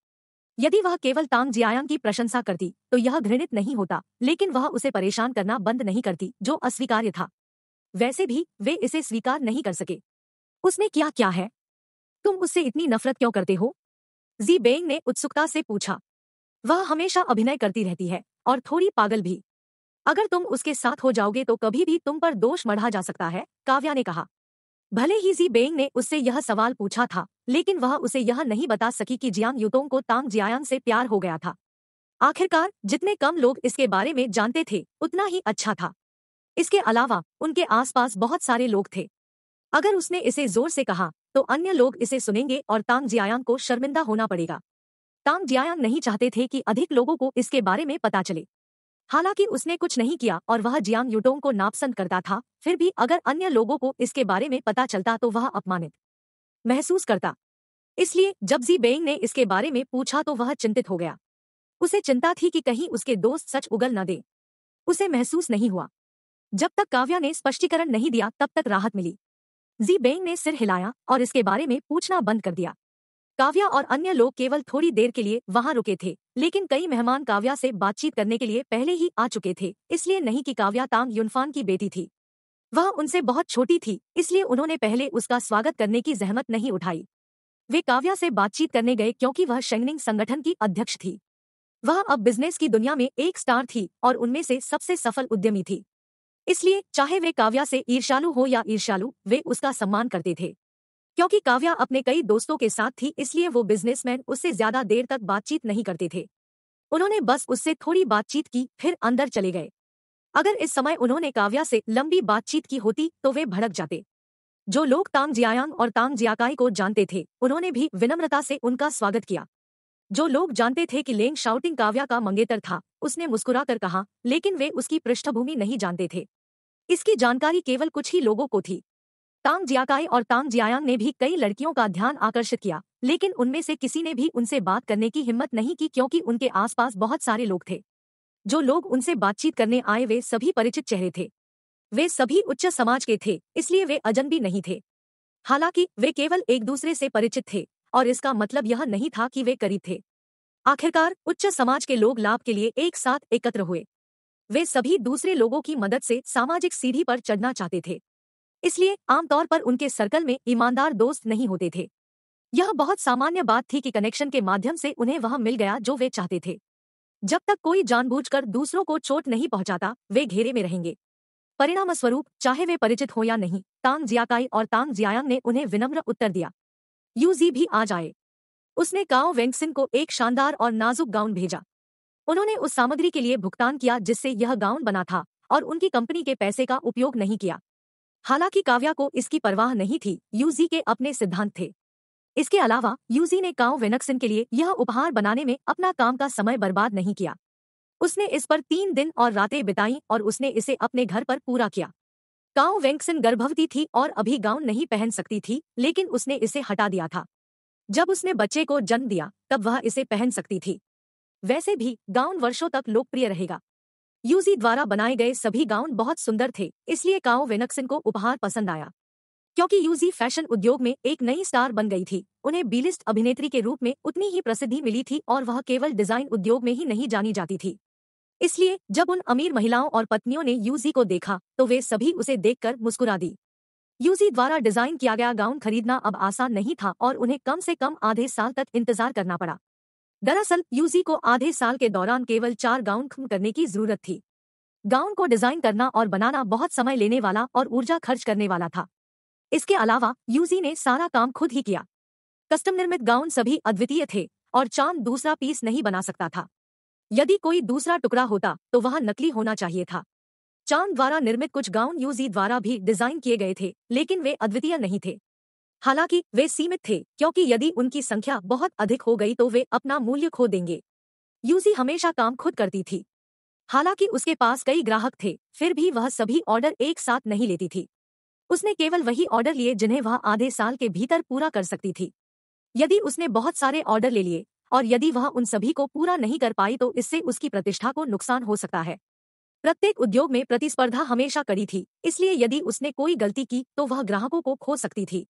यदि वह केवल तांग जियायांग की प्रशंसा करती तो यह घृणित नहीं होता लेकिन वह उसे परेशान करना बंद नहीं करती जो अस्वीकार्य था वैसे भी वे इसे स्वीकार नहीं कर सके उसने किया क्या है तुम उससे इतनी नफरत क्यों करते हो जी बेंग ने उत्सुकता से पूछा वह हमेशा अभिनय करती रहती है और थोड़ी पागल भी अगर तुम उसके साथ हो जाओगे तो कभी भी तुम पर दोष मढ़ा जा सकता है काव्या ने कहा भले ही जी बेंग ने उससे यह सवाल पूछा था लेकिन वह उसे यह नहीं बता सकी कि जियांग युतोंग को तांग जियांग से प्यार हो गया था आखिरकार जितने कम लोग इसके बारे में जानते थे उतना ही अच्छा था इसके अलावा उनके आसपास बहुत सारे लोग थे अगर उसने इसे जोर से कहा तो अन्य लोग इसे सुनेंगे और तांग जियायांग को शर्मिंदा होना पड़ेगा तांग जियायांग नहीं चाहते थे कि अधिक लोगों को इसके बारे में पता चले हालांकि उसने कुछ नहीं किया और वह जियांग युटोंग को नापसंद करता था फिर भी अगर अन्य लोगों को इसके बारे में पता चलता तो वह अपमानित महसूस करता इसलिए जब जी बेइंग ने इसके बारे में पूछा तो वह चिंतित हो गया उसे चिंता थी कि कहीं उसके दोस्त सच उगल न दे उसे महसूस नहीं हुआ जब तक काव्या ने स्पष्टीकरण नहीं दिया तब तक राहत मिली जी बेंग ने सिर हिलाया और इसके बारे में पूछना बंद कर दिया काव्या और अन्य लोग केवल थोड़ी देर के लिए वहां रुके थे लेकिन कई मेहमान काव्या से बातचीत करने के लिए पहले ही आ चुके थे इसलिए नहीं कि काव्या तांग युनफान की बेटी थी वह उनसे बहुत छोटी थी इसलिए उन्होंने पहले उसका स्वागत करने की जहमत नहीं उठाई वे काव्या से बातचीत करने गए क्योंकि वह शेंगनिंग संगठन की अध्यक्ष थी वह अब बिजनेस की दुनिया में एक स्टार थी और उनमें से सबसे सफल उद्यमी थी इसलिए चाहे वे काव्या से ईर्षालु हो या ईर्षालु वे उसका सम्मान करते थे क्योंकि काव्या अपने कई दोस्तों के साथ थी इसलिए वो बिजनेसमैन उससे ज्यादा देर तक बातचीत नहीं करते थे उन्होंने बस उससे थोड़ी बातचीत की फिर अंदर चले गए अगर इस समय उन्होंने काव्या से लंबी बातचीत की होती तो वे भड़क जाते जो लोग तांग जियायांग और तांग जियाकाई को जानते थे उन्होंने भी विनम्रता से उनका स्वागत किया जो लोग जानते थे कि लेंग शाउटिंग काव्या का मंगेतर था उसने मुस्कुराकर कहा लेकिन वे उसकी पृष्ठभूमि नहीं जानते थे इसकी जानकारी केवल कुछ ही लोगों को थी तांग जियाकाई और तांग जियांग ने भी कई लड़कियों का ध्यान आकर्षित किया लेकिन उनमें से किसी ने भी उनसे बात करने की हिम्मत नहीं की क्योंकि उनके आसपास बहुत सारे लोग थे जो लोग उनसे बातचीत करने आए वे सभी परिचित चेहरे थे वे सभी उच्च समाज के थे इसलिए वे अजनबी नहीं थे हालांकि वे केवल एक दूसरे से परिचित थे और इसका मतलब यह नहीं था कि वे करीब थे आखिरकार उच्च समाज के लोग लाभ के लिए एक साथ एकत्र हुए वे सभी दूसरे लोगों की मदद से सामाजिक सीढ़ी पर चढ़ना चाहते थे इसलिए आमतौर पर उनके सर्कल में ईमानदार दोस्त नहीं होते थे यह बहुत सामान्य बात थी कि कनेक्शन के माध्यम से उन्हें वह मिल गया जो वे चाहते थे जब तक कोई जानबूझकर दूसरों को चोट नहीं पहुंचाता वे घेरे में रहेंगे परिणामस्वरूप चाहे वे परिचित हो या नहीं तांग जियाकाई और तांग जियांग ने उन्हें विनम्र उत्तर दिया यूजी भी आ जाए उसने काओ वेंगसिन को एक शानदार और नाजुक गाउन भेजा उन्होंने उस सामग्री के लिए भुगतान किया जिससे यह गाउन बना था और उनकी कंपनी के पैसे का उपयोग नहीं किया हालांकि काव्या को इसकी परवाह नहीं थी यूजी के अपने सिद्धांत थे इसके अलावा यूजी ने काउ वेनक्सिन के लिए यह उपहार बनाने में अपना काम का समय बर्बाद नहीं किया उसने इस पर तीन दिन और रातें बिताई और उसने इसे अपने घर पर पूरा किया काउ वेंक्सिन गर्भवती थी और अभी गाउन नहीं पहन सकती थी लेकिन उसने इसे हटा दिया था जब उसने बच्चे को जन्म दिया तब वह इसे पहन सकती थी वैसे भी गाउन वर्षों तक लोकप्रिय रहेगा यूजी द्वारा बनाए गए सभी गाउन बहुत सुंदर थे इसलिए काओ वेनक्सन को उपहार पसंद आया क्योंकि यूजी फैशन उद्योग में एक नई स्टार बन गई थी उन्हें बीलिस्ट अभिनेत्री के रूप में उतनी ही प्रसिद्धि मिली थी और वह केवल डिजाइन उद्योग में ही नहीं जानी जाती थी इसलिए जब उन अमीर महिलाओं और पत्नियों ने यूजी को देखा तो वे सभी उसे देखकर मुस्कुरा दी यूजी द्वारा डिजाइन किया गया गाउन खरीदना अब आसान नहीं था और उन्हें कम से कम आधे साल तक इंतजार करना पड़ा दरअसल यूजी को आधे साल के दौरान केवल चार गाउन खत्म करने की जरूरत थी गाउन को डिजाइन करना और बनाना बहुत समय लेने वाला और ऊर्जा खर्च करने वाला था इसके अलावा यूजी ने सारा काम खुद ही किया कस्टम निर्मित गाउन सभी अद्वितीय थे और चांद दूसरा पीस नहीं बना सकता था यदि कोई दूसरा टुकड़ा होता तो वह नकली होना चाहिए था चांद द्वारा निर्मित कुछ गाउन यूजी द्वारा भी डिजाइन किए गए थे लेकिन वे अद्वितीय नहीं थे हालांकि वे सीमित थे क्योंकि यदि उनकी संख्या बहुत अधिक हो गई तो वे अपना मूल्य खो देंगे यूजी हमेशा काम खुद करती थी हालांकि उसके पास कई ग्राहक थे फिर भी वह सभी ऑर्डर एक साथ नहीं लेती थी उसने केवल वही ऑर्डर लिए जिन्हें वह आधे साल के भीतर पूरा कर सकती थी यदि उसने बहुत सारे ऑर्डर ले लिए और यदि वह उन सभी को पूरा नहीं कर पाई तो इससे उसकी प्रतिष्ठा को नुकसान हो सकता है प्रत्येक उद्योग में प्रतिस्पर्धा हमेशा कड़ी थी इसलिए यदि उसने कोई गलती की तो वह ग्राहकों को खो सकती थी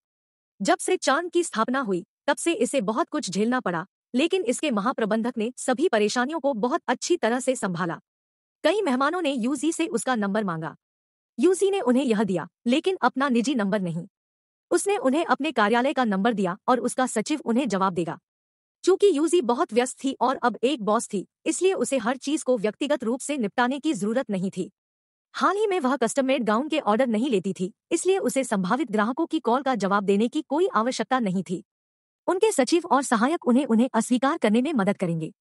जब से चांद की स्थापना हुई तब से इसे बहुत कुछ झेलना पड़ा लेकिन इसके महाप्रबंधक ने सभी परेशानियों को बहुत अच्छी तरह से संभाला कई मेहमानों ने यूजी से उसका नंबर मांगा यूजी ने उन्हें यह दिया लेकिन अपना निजी नंबर नहीं उसने उन्हें अपने कार्यालय का नंबर दिया और उसका सचिव उन्हें जवाब देगा चूंकि यूजी बहुत व्यस्त थी और अब एक बॉस थी इसलिए उसे हर चीज को व्यक्तिगत रूप से निपटाने की जरूरत नहीं थी हाल ही में वह कस्टम मेड गाउन के ऑर्डर नहीं लेती थी इसलिए उसे संभावित ग्राहकों की कॉल का जवाब देने की कोई आवश्यकता नहीं थी उनके सचिव और सहायक उन्हें उन्हें अस्वीकार करने में मदद करेंगे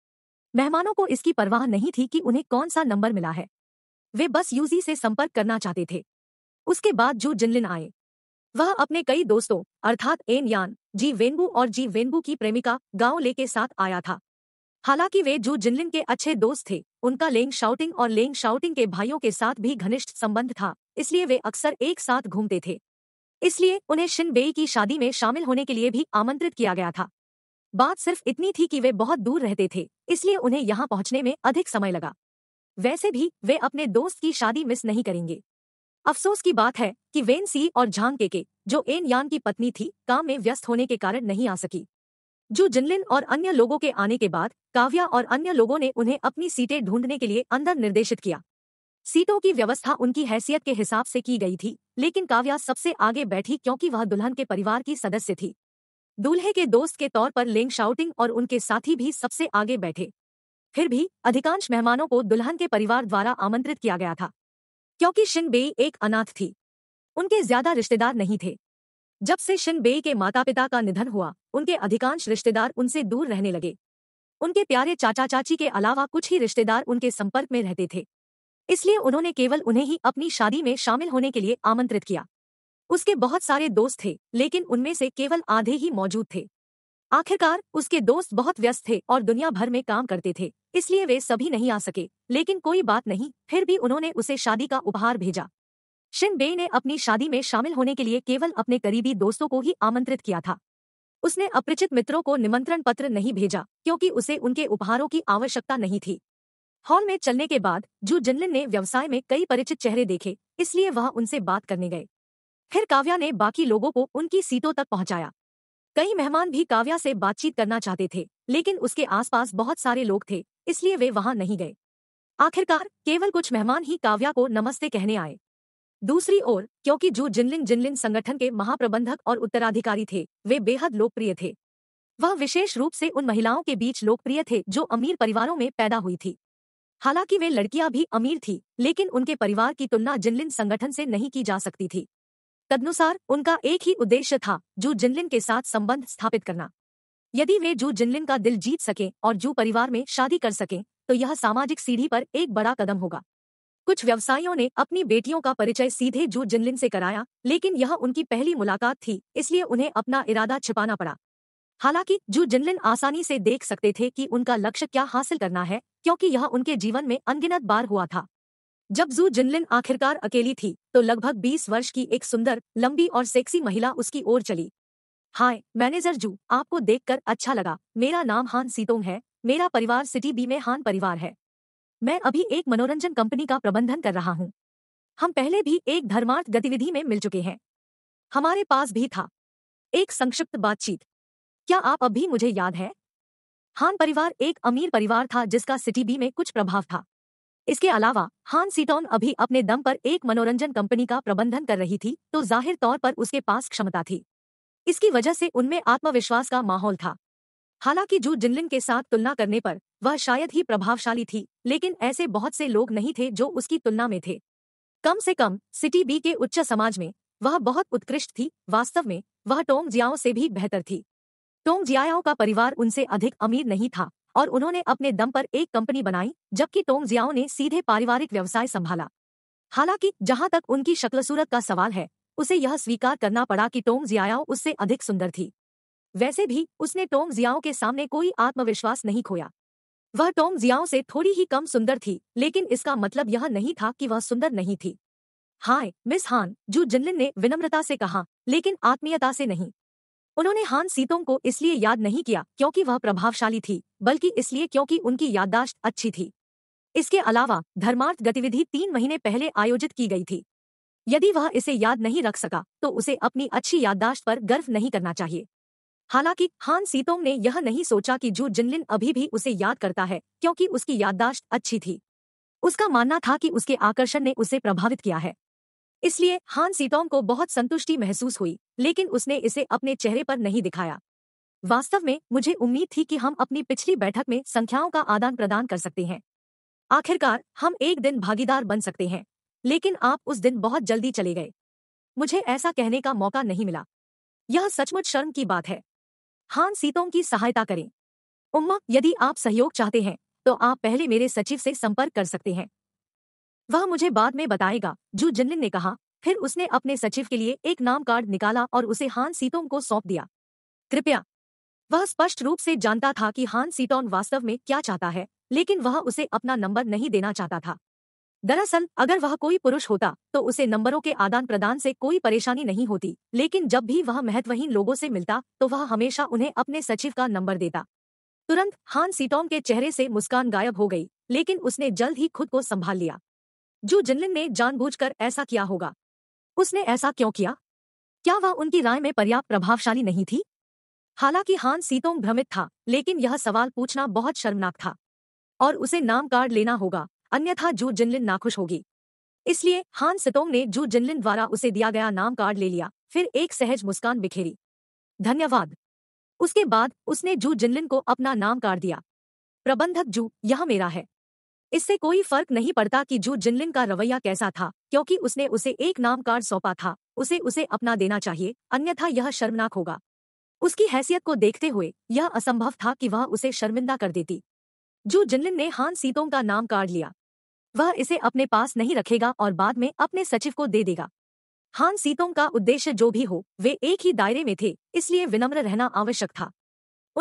मेहमानों को इसकी परवाह नहीं थी कि उन्हें कौन सा नंबर मिला है वे बस यूजी से संपर्क करना चाहते थे उसके बाद जो जिनलिन आए वह अपने कई दोस्तों अर्थात एन यान जी वेनबू और जी वेनबू की प्रेमिका गांव ले के साथ आया था हालांकि वे जो जिनलिन के अच्छे दोस्त थे उनका लेंग शाउटिंग और लेंग शाउटिंग के भाइयों के साथ भी घनिष्ठ संबंध था इसलिए वे अक्सर एक साथ घूमते थे इसलिए उन्हें शिनबेई की शादी में शामिल होने के लिए भी आमंत्रित किया गया था बात सिर्फ इतनी थी कि वे बहुत दूर रहते थे इसलिए उन्हें यहां पहुंचने में अधिक समय लगा वैसे भी वे अपने दोस्त की शादी मिस नहीं करेंगे अफसोस की बात है कि वेन सी और झांग के, के जो एन यान की पत्नी थी काम में व्यस्त होने के कारण नहीं आ सकी जो जिनलिन और अन्य लोगों के आने के बाद काव्या और अन्य लोगों ने उन्हें अपनी सीटें ढूंढने के लिए अंदर निर्देशित किया सीटों की व्यवस्था उनकी हैसियत के हिसाब से की गई थी लेकिन काव्या सबसे आगे बैठी क्योंकि वह दुल्हन के परिवार की सदस्य थी दूल्हे के दोस्त के तौर पर लेंग शाउटिंग और उनके साथी भी सबसे आगे बैठे फिर भी अधिकांश मेहमानों को दुल्हन के परिवार द्वारा आमंत्रित किया गया था क्योंकि शिनबे एक अनाथ थी उनके ज्यादा रिश्तेदार नहीं थे जब से बे के माता पिता का निधन हुआ उनके अधिकांश रिश्तेदार उनसे दूर रहने लगे उनके प्यारे चाचा चाची के अलावा कुछ ही रिश्तेदार उनके संपर्क में रहते थे इसलिए उन्होंने केवल उन्हें ही अपनी शादी में शामिल होने के लिए आमंत्रित किया उसके बहुत सारे दोस्त थे लेकिन उनमें से केवल आधे ही मौजूद थे आखिरकार उसके दोस्त बहुत व्यस्त थे और दुनिया भर में काम करते थे इसलिए वे सभी नहीं आ सके लेकिन कोई बात नहीं फिर भी उन्होंने उसे शादी का उपहार भेजा शिनबे ने अपनी शादी में शामिल होने के लिए केवल अपने करीबी दोस्तों को ही आमंत्रित किया था उसने अपरिचित मित्रों को निमंत्रण पत्र नहीं भेजा क्योंकि उसे उनके उपहारों की आवश्यकता नहीं थी हॉल में चलने के बाद जू जिनलिन ने व्यवसाय में कई परिचित चेहरे देखे इसलिए वह उनसे बात करने गए फिर काव्या ने बाकी लोगों को उनकी सीटों तक पहुंचाया कई मेहमान भी काव्या से बातचीत करना चाहते थे लेकिन उसके आसपास बहुत सारे लोग थे इसलिए वे वहां नहीं गए आखिरकार केवल कुछ मेहमान ही काव्या को नमस्ते कहने आए दूसरी ओर क्योंकि जू जिनलिन जिनलिन संगठन के महाप्रबंधक और उत्तराधिकारी थे वे बेहद लोकप्रिय थे वह विशेष रूप से उन महिलाओं के बीच लोकप्रिय थे जो अमीर परिवारों में पैदा हुई थी हालांकि वे लड़कियां भी अमीर थी लेकिन उनके परिवार की तुलना जिनलिन संगठन से नहीं की जा सकती थी तदनुसार उनका एक ही उद्देश्य था जू जिनलिन के साथ संबंध स्थापित करना यदि वे जू जिनलिन का दिल जीत सकें और जू परिवार में शादी कर सकें तो यह सामाजिक सीढ़ी पर एक बड़ा कदम होगा कुछ व्यवसायियों ने अपनी बेटियों का परिचय सीधे जू जिनलिन से कराया लेकिन यह उनकी पहली मुलाकात थी इसलिए उन्हें अपना इरादा छिपाना पड़ा हालांकि जू जिनलिन आसानी से देख सकते थे कि उनका लक्ष्य क्या हासिल करना है क्योंकि यह उनके जीवन में अनगिनत बार हुआ था जब जू जिनलिन आखिरकार अकेली थी तो लगभग 20 वर्ष की एक सुंदर लंबी और सेक्सी महिला उसकी ओर चली हाय मैनेजर जू आपको देखकर अच्छा लगा मेरा नाम हान सीतोंग है मेरा परिवार सिटी बी में हान परिवार है मैं अभी एक मनोरंजन कंपनी का प्रबंधन कर रहा हूँ हम पहले भी एक धर्मार्थ गतिविधि में मिल चुके हैं हमारे पास भी था एक संक्षिप्त बातचीत क्या आप अब भी मुझे याद है हान परिवार एक अमीर परिवार था जिसका सिटी बी में कुछ प्रभाव था इसके अलावा हान सीटोन अभी अपने दम पर एक मनोरंजन कंपनी का प्रबंधन कर रही थी तो जाहिर तौर पर उसके पास क्षमता थी इसकी वजह से उनमें आत्मविश्वास का माहौल था हालांकि जू जिनलिन के साथ तुलना करने पर वह शायद ही प्रभावशाली थी लेकिन ऐसे बहुत से लोग नहीं थे जो उसकी तुलना में थे कम से कम सिटी बी के उच्च समाज में वह बहुत उत्कृष्ट थी वास्तव में वह टोंग जियाओ से भी बेहतर थी टोंग जियाओ का परिवार उनसे अधिक अमीर नहीं था और उन्होंने अपने दम पर एक कंपनी बनाई जबकि टोंग जियाओ ने सीधे पारिवारिक व्यवसाय संभाला हालांकि जहां तक उनकी शक्ल सूरत का सवाल है उसे यह स्वीकार करना पड़ा कि टोंग जियाओ उससे अधिक सुंदर थी वैसे भी उसने टोंग जियाओ के सामने कोई आत्मविश्वास नहीं खोया वह टोंग जियाओ से थोड़ी ही कम सुंदर थी लेकिन इसका मतलब यह नहीं था कि वह सुंदर नहीं थी हाय मिस हान जू जिनलिन ने विनम्रता से कहा लेकिन आत्मीयता से नहीं उन्होंने हान सीतों को इसलिए याद नहीं किया क्योंकि वह प्रभावशाली थी बल्कि इसलिए क्योंकि उनकी याददाश्त अच्छी थी इसके अलावा धर्मार्थ गतिविधि तीन महीने पहले आयोजित की गई थी यदि वह इसे याद नहीं रख सका तो उसे अपनी अच्छी याददाश्त पर गर्व नहीं करना चाहिए हालांकि हान सीतोंग ने यह नहीं सोचा कि जू जिनलिन अभी भी उसे याद करता है क्योंकि उसकी याददाश्त अच्छी थी उसका मानना था कि उसके आकर्षण ने उसे प्रभावित किया है इसलिए हान सीतोंग को बहुत संतुष्टि महसूस हुई लेकिन उसने इसे अपने चेहरे पर नहीं दिखाया वास्तव में मुझे उम्मीद थी कि हम अपनी पिछली बैठक में संख्याओं का आदान प्रदान कर सकते हैं आखिरकार हम एक दिन भागीदार बन सकते हैं लेकिन आप उस दिन बहुत जल्दी चले गए मुझे ऐसा कहने का मौका नहीं मिला यह सचमुच शर्म की बात है हान सीतों की सहायता करें उम्मा यदि आप सहयोग चाहते हैं तो आप पहले मेरे सचिव से संपर्क कर सकते हैं वह मुझे बाद में बताएगा जू जिनलिन ने कहा फिर उसने अपने सचिव के लिए एक नाम कार्ड निकाला और उसे हान सीतों को सौंप दिया कृपया वह स्पष्ट रूप से जानता था कि हान सीटोन वास्तव में क्या चाहता है लेकिन वह उसे अपना नंबर नहीं देना चाहता था दरअसल अगर वह कोई पुरुष होता तो उसे नंबरों के आदान प्रदान से कोई परेशानी नहीं होती लेकिन जब भी वह महत्वहीन लोगों से मिलता तो वह हमेशा उन्हें अपने सचिव का नंबर देता तुरंत हान सीटोंग के चेहरे से मुस्कान गायब हो गई लेकिन उसने जल्द ही खुद को संभाल लिया जू जिनलिन ने जानबूझकर ऐसा किया होगा उसने ऐसा क्यों किया क्या वह उनकी राय में पर्याप्त प्रभावशाली नहीं थी हालांकि हान सीतोंग भ्रमित था लेकिन यह सवाल पूछना बहुत शर्मनाक था और उसे नाम कार्ड लेना होगा अन्यथा जू जिनलिन नाखुश होगी इसलिए हान सितोंग ने जू जिनलिन द्वारा उसे दिया गया नाम कार्ड ले लिया फिर एक सहज मुस्कान बिखेरी धन्यवाद उसके बाद उसने जू जिनलिन को अपना नाम कार्ड दिया प्रबंधक जू यह मेरा है इससे कोई फर्क नहीं पड़ता कि जू जिनलिन का रवैया कैसा था क्योंकि उसने उसे एक नाम कार्ड सौंपा था उसे उसे अपना देना चाहिए अन्यथा यह शर्मनाक होगा उसकी हैसियत को देखते हुए यह असंभव था कि वह उसे शर्मिंदा कर देती जू जिनलिन ने हान सीतोंग का नाम काट लिया वह इसे अपने पास नहीं रखेगा और बाद में अपने सचिव को दे देगा हान सीतोंग का उद्देश्य जो भी हो वे एक ही दायरे में थे इसलिए विनम्र रहना आवश्यक था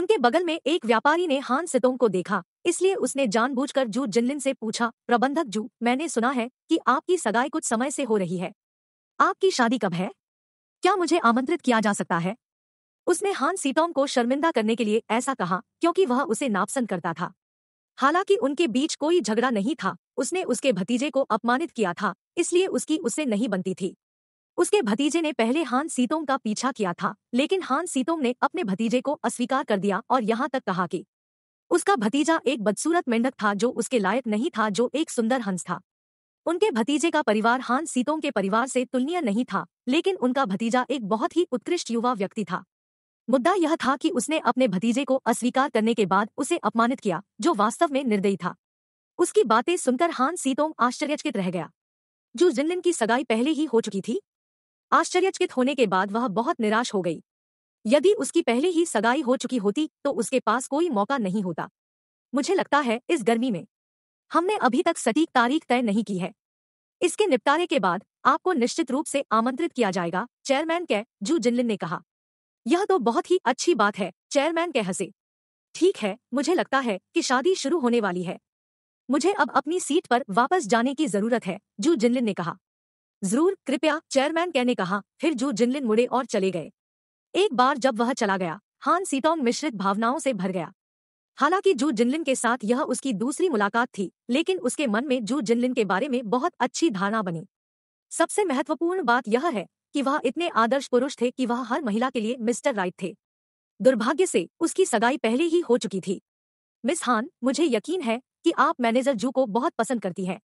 उनके बगल में एक व्यापारी ने हान सितोंग को देखा इसलिए उसने जानबूझकर जू जिनलिन से पूछा प्रबंधक जू मैंने सुना है कि आपकी सगाई कुछ समय से हो रही है आपकी शादी कब है क्या मुझे आमंत्रित किया जा सकता है उसने हान सीतोंग को शर्मिंदा करने के लिए ऐसा कहा क्योंकि वह उसे नापसंद करता था हालांकि उनके बीच कोई झगड़ा नहीं था उसने उसके भतीजे को अपमानित किया था इसलिए उसकी उससे नहीं बनती थी उसके भतीजे ने पहले हान सीतोम का पीछा किया था लेकिन हान सीतोम ने अपने भतीजे को अस्वीकार कर दिया और यहां तक कहा कि उसका भतीजा एक बदसूरत मेंढक था जो उसके लायक नहीं था जो एक सुंदर हंस था उनके भतीजे का परिवार हान सीतोम के परिवार से तुलनीय नहीं था लेकिन उनका भतीजा एक बहुत ही उत्कृष्ट युवा व्यक्ति था मुद्दा यह था कि उसने अपने भतीजे को अस्वीकार करने के बाद उसे अपमानित किया जो वास्तव में निर्दयी था उसकी बातें सुनकर हान सीतोम आश्चर्यचकित रह गया जो जिनलिन की सगाई पहले ही हो चुकी थी आश्चर्यचकित होने के बाद वह बहुत निराश हो गई यदि उसकी पहले ही सगाई हो चुकी होती तो उसके पास कोई मौका नहीं होता मुझे लगता है इस गर्मी में हमने अभी तक सटीक तारीख तय नहीं की है इसके निपटारे के बाद आपको निश्चित रूप से आमंत्रित किया जाएगा चेयरमैन कै जू जिनलिन ने कहा यह तो बहुत ही अच्छी बात है चेयरमैन के हंसे ठीक है मुझे लगता है कि शादी शुरू होने वाली है मुझे अब अपनी सीट पर वापस जाने की जरूरत है जू जिनलिन ने कहा जरूर कृपया चेयरमैन कहने कहा फिर जू जिनलिन मुड़े और चले गए एक बार जब वह चला गया हान सीटोंग मिश्रित भावनाओं से भर गया हालांकि जू जिनलिन के साथ यह उसकी दूसरी मुलाकात थी लेकिन उसके मन में जू जिनलिन के बारे में बहुत अच्छी धारणा बनी सबसे महत्वपूर्ण बात यह है कि वह इतने आदर्श पुरुष थे कि वह हर महिला के लिए मिस्टर राइट थे दुर्भाग्य से उसकी सगाई पहले ही हो चुकी थी मिस हान मुझे यकीन है कि आप मैनेजर जू को बहुत पसंद करती हैं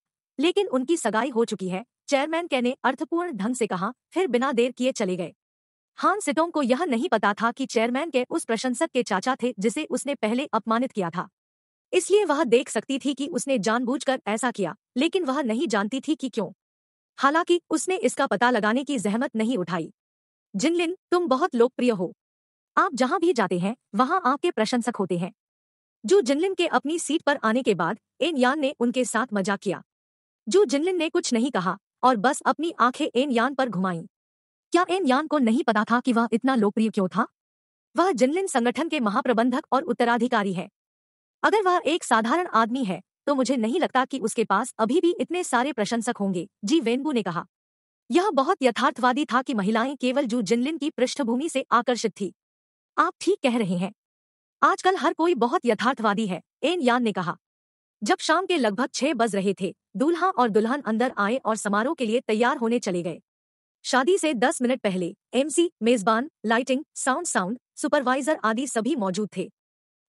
लेकिन उनकी सगाई हो चुकी है चेयरमैन कैने अर्थपूर्ण ढंग से कहा फिर बिना देर किए चले गए हान सिटोंग को यह नहीं पता था कि चेयरमैन के उस प्रशंसक के चाचा थे जिसे उसने पहले अपमानित किया था इसलिए वह देख सकती थी कि उसने जानबूझकर ऐसा किया लेकिन वह नहीं जानती थी कि क्यों हालांकि उसने इसका पता लगाने की जहमत नहीं उठाई जिनलिन तुम बहुत लोकप्रिय हो आप जहां भी जाते हैं वहां आपके प्रशंसक होते हैं जू जिनलिन के अपनी सीट पर आने के बाद एन यान ने उनके साथ मजाक किया जू जिनलिन ने कुछ नहीं कहा और बस अपनी आंखें एन यान पर घुमाई क्या एन यान को नहीं पता था कि वह इतना लोकप्रिय क्यों था वह जिनलिन संगठन के महाप्रबंधक और उत्तराधिकारी है अगर वह एक साधारण आदमी है तो मुझे नहीं लगता कि उसके पास अभी भी इतने सारे प्रशंसक होंगे जी वेनबू ने कहा यह बहुत यथार्थवादी था कि महिलाएं केवल जू जिनलिन की पृष्ठभूमि से आकर्षित थी आप ठीक कह रहे हैं आजकल हर कोई बहुत यथार्थवादी है एन यान ने कहा जब शाम के लगभग छह बज रहे थे दूल्हा और दुल्हन अंदर आए और समारोह के लिए तैयार होने चले गए शादी से दस मिनट पहले एमसी मेजबान लाइटिंग साउंड साउंड सुपरवाइजर आदि सभी मौजूद थे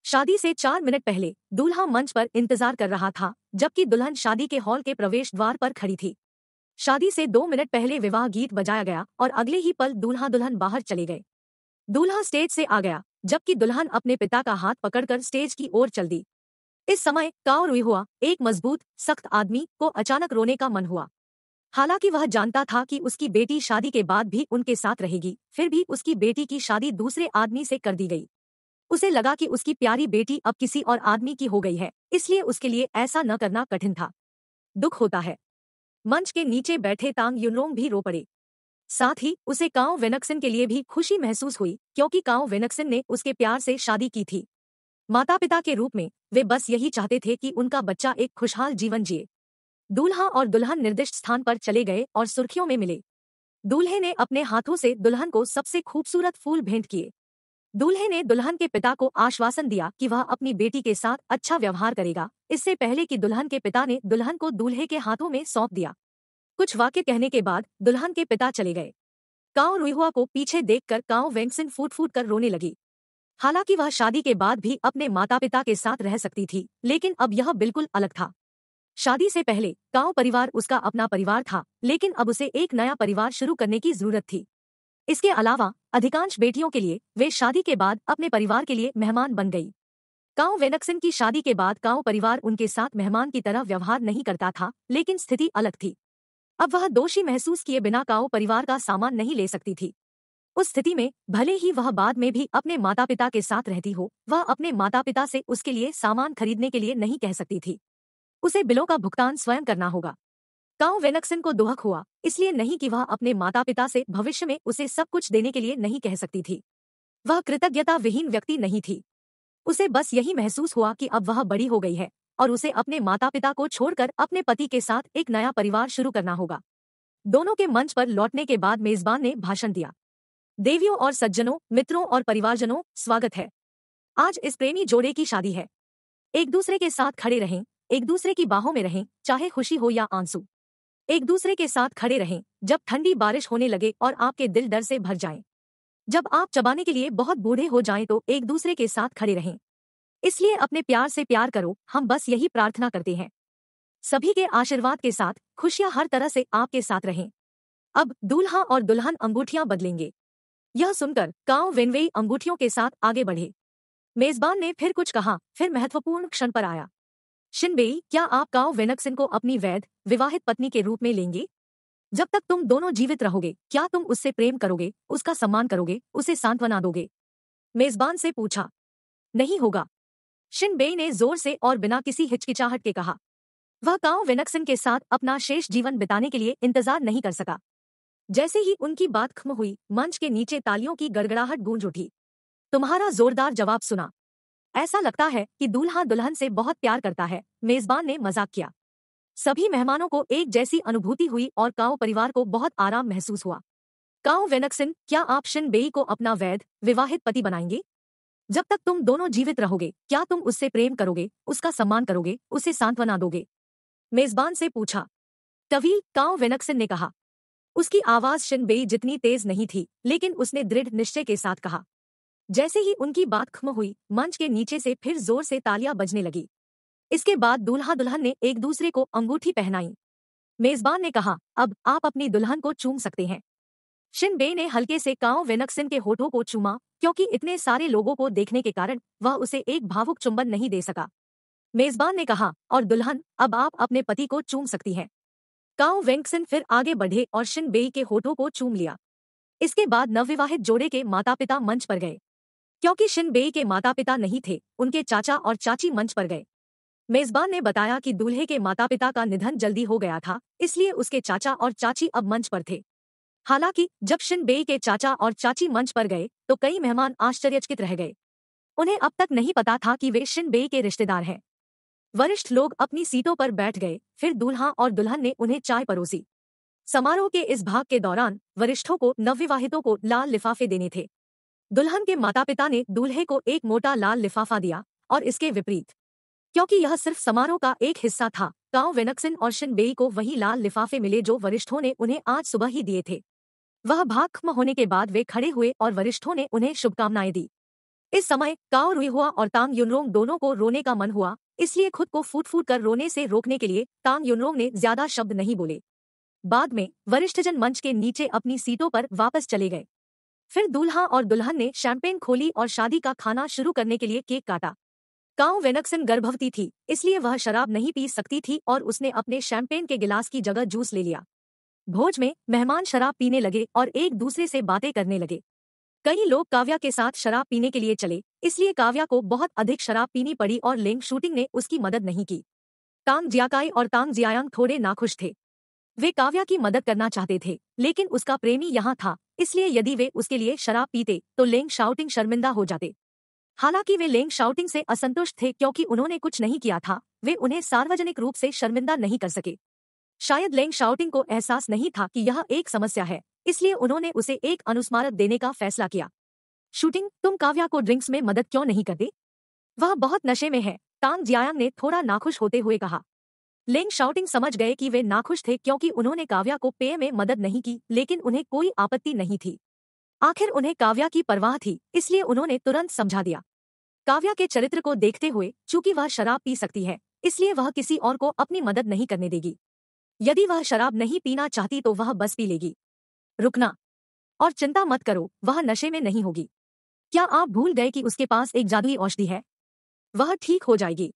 शादी से चार मिनट पहले दूल्हा मंच पर इंतजार कर रहा था जबकि दुल्हन शादी के हॉल के प्रवेश द्वार पर खड़ी थी शादी से दो मिनट पहले विवाह गीत बजाया गया और अगले ही पल दूल्हा दुल्हन बाहर चले गए दूल्हा स्टेज से आ गया जबकि दुल्हन अपने पिता का हाथ पकड़कर स्टेज की ओर चल दी इस समय काव रुई हुआ एक मजबूत सख्त आदमी को अचानक रोने का मन हुआ हालांकि वह जानता था कि उसकी बेटी शादी के बाद भी उनके साथ रहेगी फिर भी उसकी बेटी की शादी दूसरे आदमी से कर दी गई उसे लगा कि उसकी प्यारी बेटी अब किसी और आदमी की हो गई है इसलिए उसके लिए ऐसा न करना कठिन था दुख होता है मंच के नीचे बैठे तांग यूनरोंग भी रो पड़े साथ ही उसे काओ वेनक्सिन के लिए भी खुशी महसूस हुई क्योंकि काओ वेनक्सिन ने उसके प्यार से शादी की थी माता पिता के रूप में वे बस यही चाहते थे कि उनका बच्चा एक खुशहाल जीवन जिए दूल्हा और दुल्हन निर्दिष्ट स्थान पर चले गए और सुर्खियों में मिले दूल्हे ने अपने हाथों से दुल्हन को सबसे खूबसूरत फूल भेंट किए दूल्हे ने दुल्हन के पिता को आश्वासन दिया कि वह अपनी बेटी के साथ अच्छा व्यवहार करेगा इससे पहले कि दुल्हन के पिता ने दुल्हन को दूल्हे के हाथों में सौंप दिया कुछ वाक्य कहने के बाद दुल्हन के पिता चले गए काओ रुहुआ को पीछे देखकर काओ वेंगसिंग फूट फूट कर रोने लगी हालांकि वह शादी के बाद भी अपने माता पिता के साथ रह सकती थी लेकिन अब यह बिल्कुल अलग था शादी से पहले काओ परिवार उसका अपना परिवार था लेकिन अब उसे एक नया परिवार शुरू करने की जरूरत थी इसके अलावा अधिकांश बेटियों के लिए वे शादी के बाद अपने परिवार के लिए मेहमान बन गई काउ वेनक्सिन की शादी के बाद काउ परिवार उनके साथ मेहमान की तरह व्यवहार नहीं करता था लेकिन स्थिति अलग थी अब वह दोषी महसूस किए बिना काओ परिवार का सामान नहीं ले सकती थी उस स्थिति में भले ही वह बाद में भी अपने माता पिता के साथ रहती हो वह अपने माता पिता से उसके लिए सामान खरीदने के लिए नहीं कह सकती थी उसे बिलों का भुगतान स्वयं करना होगा काउ वेनक्सन को दुहक हुआ इसलिए नहीं कि वह अपने माता पिता से भविष्य में उसे सब कुछ देने के लिए नहीं कह सकती थी वह कृतज्ञता विहीन व्यक्ति नहीं थी उसे बस यही महसूस हुआ कि अब वह बड़ी हो गई है और उसे अपने माता पिता को छोड़कर अपने पति के साथ एक नया परिवार शुरू करना होगा दोनों के मंच पर लौटने के बाद मेजबान ने भाषण दिया देवियों और सज्जनों मित्रों और परिवारजनों स्वागत है आज इस प्रेमी जोड़े की शादी है एक दूसरे के साथ खड़े रहें एक दूसरे की बाहों में रहें चाहे खुशी हो या आंसू एक दूसरे के साथ खड़े रहें जब ठंडी बारिश होने लगे और आपके दिल डर से भर जाए जब आप चबाने के लिए बहुत बूढ़े हो जाएं तो एक दूसरे के साथ खड़े रहें इसलिए अपने प्यार से प्यार करो हम बस यही प्रार्थना करते हैं सभी के आशीर्वाद के साथ खुशियां हर तरह से आपके साथ रहें अब दूल्हा और दुल्हन अंगूठियां बदलेंगे यह सुनकर काव वेनवेई अंगूठियों के साथ आगे बढ़े मेजबान ने फिर कुछ कहा फिर महत्वपूर्ण क्षण पर आया शिनबेई क्या आप काओ वेनक्सिन को अपनी वैध विवाहित पत्नी के रूप में लेंगे जब तक तुम दोनों जीवित रहोगे क्या तुम उससे प्रेम करोगे उसका सम्मान करोगे उसे सांत्वना दोगे मेजबान से पूछा नहीं होगा शिनबेई ने जोर से और बिना किसी हिचकिचाहट के कहा वह काओ वेनक्सिन के साथ अपना शेष जीवन बिताने के लिए इंतजार नहीं कर सका जैसे ही उनकी बात खत्म हुई मंच के नीचे तालियों की गड़गड़ाहट गूंज उठी तुम्हारा जोरदार जवाब सुना ऐसा लगता है कि दूल्हा दुल्हन से बहुत प्यार करता है मेजबान ने मजाक किया सभी मेहमानों को एक जैसी अनुभूति हुई और काओ परिवार को बहुत आराम महसूस हुआ काओ वेनक्सिन क्या आप शिन बेई को अपना वैध विवाहित पति बनाएंगे जब तक तुम दोनों जीवित रहोगे क्या तुम उससे प्रेम करोगे उसका सम्मान करोगे उसे सांत्वना दोगे मेजबान से पूछा तभी काओ वेनक्सिन ने कहा उसकी आवाज शिनबेई जितनी तेज नहीं थी लेकिन उसने दृढ़ निश्चय के साथ कहा जैसे ही उनकी बात खत्म हुई मंच के नीचे से फिर जोर से तालियां बजने लगी इसके बाद दूल्हा दुल्हन ने एक दूसरे को अंगूठी पहनाई मेजबान ने कहा अब आप अपनी दुल्हन को चूम सकते हैं शिन बे ने हल्के से काओ वेनक्सिन के होठों को चूमा क्योंकि इतने सारे लोगों को देखने के कारण वह उसे एक भावुक चुंबन नहीं दे सका मेजबान ने कहा और दुल्हन अब आप अपने पति को चूम सकती हैं काओ वेंकसन फिर आगे बढ़े और शिन बेई के होठों को चूम लिया इसके बाद नवविवाहित जोड़े के माता पिता मंच पर गए क्योंकि शिनबेई के माता पिता नहीं थे उनके चाचा और चाची मंच पर गए मेजबान ने बताया कि दूल्हे के माता पिता का निधन जल्दी हो गया था इसलिए उसके चाचा और चाची अब मंच पर थे हालांकि जब शिन बे के चाचा और चाची मंच पर गए तो कई मेहमान आश्चर्यचकित रह गए उन्हें अब तक नहीं पता था कि वे शिन बे के रिश्तेदार हैं वरिष्ठ लोग अपनी सीटों पर बैठ गए फिर दूल्हा और दुल्हन ने उन्हें चाय परोसी समारोह के इस भाग के दौरान वरिष्ठों को नवविवाहितों को लाल लिफाफे देने थे दुल्हन के माता पिता ने दूल्हे को एक मोटा लाल लिफाफा दिया और इसके विपरीत क्योंकि यह सिर्फ समारोह का एक हिस्सा था गांव वेनक्सिन और शिनबेई को वही लाल लिफाफे मिले जो वरिष्ठों ने उन्हें आज सुबह ही दिए थे वह भाखम होने के बाद वे खड़े हुए और वरिष्ठों ने उन्हें शुभकामनाएं दी इस समय काओ रुईहुआ और तांग युनरोंग दोनों को रोने का मन हुआ इसलिए खुद को फूट फूट कर रोने से रोकने के लिए तांग युनरोंग ने ज्यादा शब्द नहीं बोले बाद में वरिष्ठजन मंच के नीचे अपनी सीटों पर वापस चले गए फिर दूल्हा और दुल्हन ने शैंपेन खोली और शादी का खाना शुरू करने के लिए केक काटा काउ वेनक्सन गर्भवती थी इसलिए वह शराब नहीं पी सकती थी और उसने अपने शैंपेन के गिलास की जगह जूस ले लिया भोज में मेहमान शराब पीने लगे और एक दूसरे से बातें करने लगे कई लोग काव्या के साथ शराब पीने के लिए चले इसलिए काव्या को बहुत अधिक शराब पीनी पड़ी और लेंग शूटिंग ने उसकी मदद नहीं की तांग जियाकाई और तांग जियायांग थोड़े नाखुश थे वे काव्या की मदद करना चाहते थे लेकिन उसका प्रेमी यहाँ था इसलिए यदि वे उसके लिए शराब पीते तो लेंग शाउटिंग शर्मिंदा हो जाते हालांकि वे लेंग शाउटिंग से असंतुष्ट थे क्योंकि उन्होंने कुछ नहीं किया था वे उन्हें सार्वजनिक रूप से शर्मिंदा नहीं कर सके शायद लेंग शाउटिंग को एहसास नहीं था कि यह एक समस्या है इसलिए उन्होंने उसे एक अनुस्मारक देने का फैसला किया शूटिंग तुम काव्या को ड्रिंक्स में मदद क्यों नहीं करते वह बहुत नशे में है तांग जियांग ने थोड़ा नाखुश होते हुए कहा लेंग शाउटिंग समझ गए कि वे नाखुश थे क्योंकि उन्होंने काव्या को पेय में मदद नहीं की लेकिन उन्हें कोई आपत्ति नहीं थी आखिर उन्हें काव्या की परवाह थी इसलिए उन्होंने तुरंत समझा दिया काव्या के चरित्र को देखते हुए चूंकि वह शराब पी सकती है इसलिए वह किसी और को अपनी मदद नहीं करने देगी यदि वह शराब नहीं पीना चाहती तो वह बस पी लेगी रुकना और चिंता मत करो वह नशे में नहीं होगी क्या आप भूल गए कि उसके पास एक जादुई औषधि है वह ठीक हो जाएगी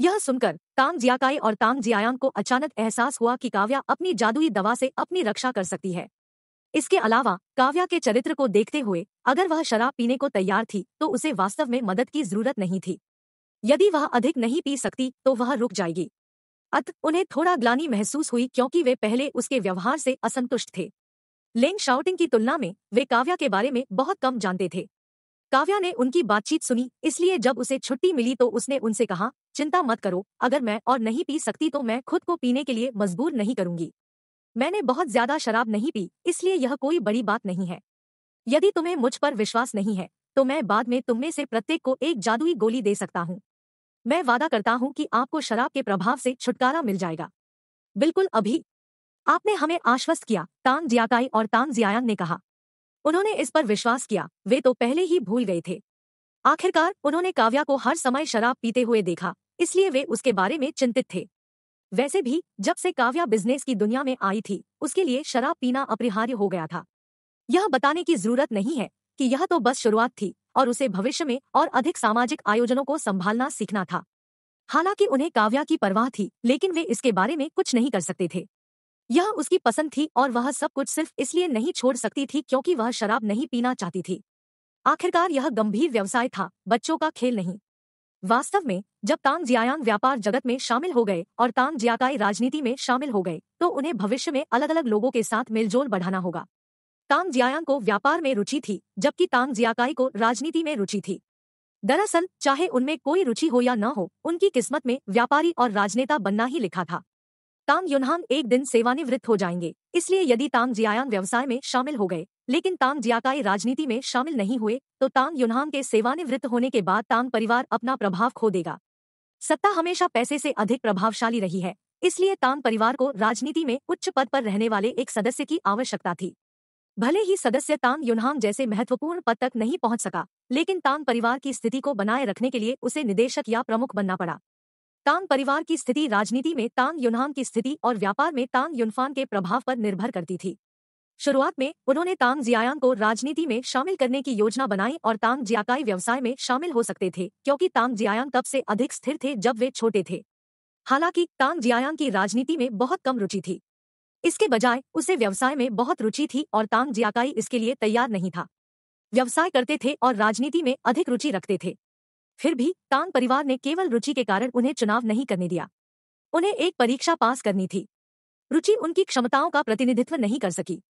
यह सुनकर तांग जियाकाई और तांग जियायांग को अचानक एहसास हुआ कि काव्या अपनी जादुई दवा से अपनी रक्षा कर सकती है इसके अलावा काव्या के चरित्र को देखते हुए अगर वह शराब पीने को तैयार थी तो उसे वास्तव में मदद की जरूरत नहीं थी यदि वह अधिक नहीं पी सकती तो वह रुक जाएगी अत उन्हें थोड़ा ग्लानी महसूस हुई क्योंकि वे पहले उसके व्यवहार से असंतुष्ट थे लेंग शाउटिंग की तुलना में वे काव्या के बारे में बहुत कम जानते थे काव्या ने उनकी बातचीत सुनी इसलिए जब उसे छुट्टी मिली तो उसने उनसे कहा चिंता मत करो अगर मैं और नहीं पी सकती तो मैं खुद को पीने के लिए मजबूर नहीं करूंगी मैंने बहुत ज्यादा शराब नहीं पी इसलिए यह कोई बड़ी बात नहीं है यदि तुम्हें मुझ पर विश्वास नहीं है तो मैं बाद में तुम में से प्रत्येक को एक जादुई गोली दे सकता हूँ मैं वादा करता हूँ कि आपको शराब के प्रभाव से छुटकारा मिल जाएगा बिल्कुल अभी आपने हमें आश्वस्त किया तांग जियाकाई और तांग जियायांग ने कहा उन्होंने इस पर विश्वास किया वे तो पहले ही भूल गए थे आखिरकार उन्होंने काव्या को हर समय शराब पीते हुए देखा इसलिए वे उसके बारे में चिंतित थे वैसे भी जब से काव्या बिजनेस की दुनिया में आई थी उसके लिए शराब पीना अपरिहार्य हो गया था यह बताने की जरूरत नहीं है कि यह तो बस शुरुआत थी और उसे भविष्य में और अधिक सामाजिक आयोजनों को संभालना सीखना था हालांकि उन्हें काव्या की परवाह थी लेकिन वे इसके बारे में कुछ नहीं कर सकते थे यह उसकी पसंद थी और वह सब कुछ सिर्फ इसलिए नहीं छोड़ सकती थी क्योंकि वह शराब नहीं पीना चाहती थी आखिरकार यह गंभीर व्यवसाय था बच्चों का खेल नहीं वास्तव में जब तांग जियायांग व्यापार जगत में शामिल हो गए और तांग जियाकाई राजनीति में शामिल हो गए तो उन्हें भविष्य में अलग अलग लोगों के साथ मिलजोल बढ़ाना होगा तांग जियायांग को व्यापार में रुचि थी जबकि तांग जियाकाई को राजनीति में रुचि थी दरअसल चाहे उनमें कोई रुचि हो या न हो उनकी किस्मत में व्यापारी और राजनेता बनना ही लिखा था तांग युनहान एक दिन सेवानिवृत्त हो जाएंगे इसलिए यदि तांग जियायान व्यवसाय में शामिल हो गए लेकिन तांग जियाकाई राजनीति में शामिल नहीं हुए तो तांग युनहान के सेवानिवृत्त होने के बाद तांग परिवार अपना प्रभाव खो देगा सत्ता हमेशा पैसे से अधिक प्रभावशाली रही है इसलिए तांग परिवार को राजनीति में उच्च पद पर रहने वाले एक सदस्य की आवश्यकता थी भले ही सदस्य तांग युनहांग जैसे महत्वपूर्ण पद तक नहीं पहुंच सका लेकिन तांग परिवार की स्थिति को बनाए रखने के लिए उसे निदेशक या प्रमुख बनना पड़ा तांग परिवार की स्थिति राजनीति में तांग युनहान की स्थिति और व्यापार में तांग युनफान के प्रभाव पर निर्भर करती थी शुरुआत में उन्होंने तांग जियायांग को राजनीति में शामिल करने की योजना बनाई और तांग जियाकाई व्यवसाय में शामिल हो सकते थे क्योंकि तांग जियायांग तब से अधिक स्थिर थे जब वे छोटे थे हालांकि तांग जियायांग की राजनीति में बहुत कम रुचि थी इसके बजाय उसे व्यवसाय में बहुत रुचि थी और तांग जियाकाई इसके लिए तैयार नहीं था व्यवसाय करते थे और राजनीति में अधिक रुचि रखते थे फिर भी तांग परिवार ने केवल रुचि के कारण उन्हें चुनाव नहीं करने दिया उन्हें एक परीक्षा पास करनी थी रुचि उनकी क्षमताओं का प्रतिनिधित्व नहीं कर सकी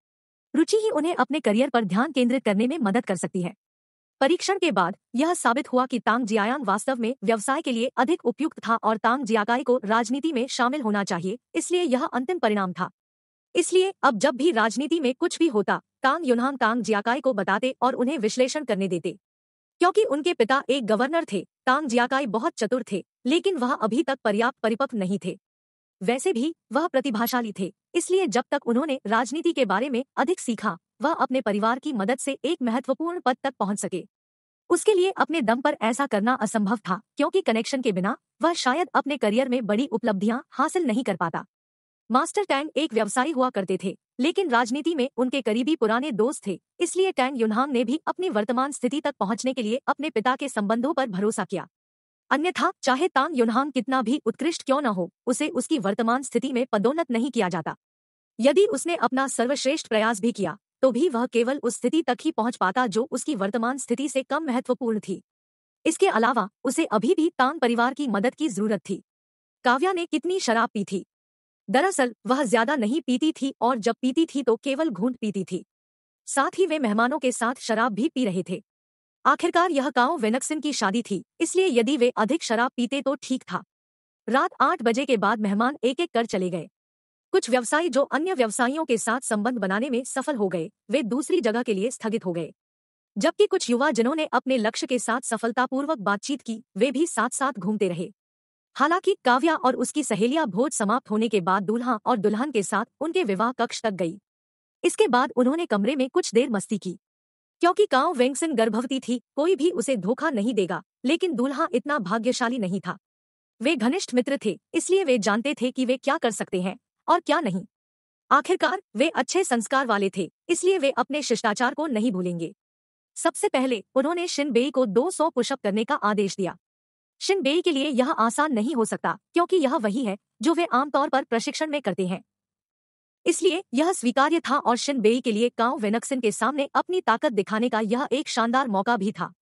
रुचि ही उन्हें अपने करियर पर ध्यान केंद्रित करने में मदद कर सकती है परीक्षण के बाद यह साबित हुआ कि तांग जियायांग वास्तव में व्यवसाय के लिए अधिक उपयुक्त था और तांग जियाकाई को राजनीति में शामिल होना चाहिए इसलिए यह अंतिम परिणाम था इसलिए अब जब भी राजनीति में कुछ भी होता तांग युनहांग तांग जियाकाई को बताते और उन्हें विश्लेषण करने देते क्योंकि उनके पिता एक गवर्नर थे तांग जियाकाई बहुत चतुर थे लेकिन वह अभी तक पर्याप्त परिपक्व नहीं थे वैसे भी वह प्रतिभाशाली थे इसलिए जब तक उन्होंने राजनीति के बारे में अधिक सीखा वह अपने परिवार की मदद से एक महत्वपूर्ण पद तक पहुंच सके उसके लिए अपने दम पर ऐसा करना असंभव था क्योंकि कनेक्शन के बिना वह शायद अपने करियर में बड़ी उपलब्धियां हासिल नहीं कर पाता मास्टर टैंग एक व्यवसायी हुआ करते थे लेकिन राजनीति में उनके करीबी पुराने दोस्त थे इसलिए टैंग युनहांग ने भी अपनी वर्तमान स्थिति तक पहुंचने के लिए अपने पिता के संबंधों पर भरोसा किया अन्यथा चाहे तांग युनहांग कितना भी उत्कृष्ट क्यों न हो उसे उसकी वर्तमान स्थिति में पदोन्नत नहीं किया जाता यदि उसने अपना सर्वश्रेष्ठ प्रयास भी किया तो भी वह केवल उस स्थिति तक ही पहुंच पाता जो उसकी वर्तमान स्थिति से कम महत्वपूर्ण थी इसके अलावा उसे अभी भी तांग परिवार की मदद की जरूरत थी काव्या ने कितनी शराब पी थी दरअसल वह ज्यादा नहीं पीती थी और जब पीती थी तो केवल घूंट पीती थी साथ ही वे मेहमानों के साथ शराब भी पी रहे थे आखिरकार यह गांव वेनक्सिन की शादी थी इसलिए यदि वे अधिक शराब पीते तो ठीक था रात आठ बजे के बाद मेहमान एक एक कर चले गए कुछ व्यवसायी जो अन्य व्यवसायियों के साथ संबंध बनाने में सफल हो गए वे दूसरी जगह के लिए स्थगित हो गए जबकि कुछ युवा जिन्होंने अपने लक्ष्य के साथ सफलतापूर्वक बातचीत की वे भी साथ साथ घूमते रहे हालांकि काव्या और उसकी सहेलियां भोज समाप्त होने के बाद दूल्हा और दुल्हन के साथ उनके विवाह कक्ष तक गई इसके बाद उन्होंने कमरे में कुछ देर मस्ती की क्योंकि कांव वेंगसन गर्भवती थी कोई भी उसे धोखा नहीं देगा लेकिन दूल्हा इतना भाग्यशाली नहीं था वे घनिष्ठ मित्र थे इसलिए वे जानते थे कि वे क्या कर सकते हैं और क्या नहीं आखिरकार वे अच्छे संस्कार वाले थे इसलिए वे अपने शिष्टाचार को नहीं भूलेंगे सबसे पहले उन्होंने शिनबेई को 200 पुशअप करने का आदेश दिया शिनबेई के लिए यह आसान नहीं हो सकता क्योंकि यह वही है जो वे आमतौर पर प्रशिक्षण में करते हैं इसलिए यह स्वीकार्य था और शिनबेई के लिए काउ वेनक्सिन के सामने अपनी ताकत दिखाने का यह एक शानदार मौका भी था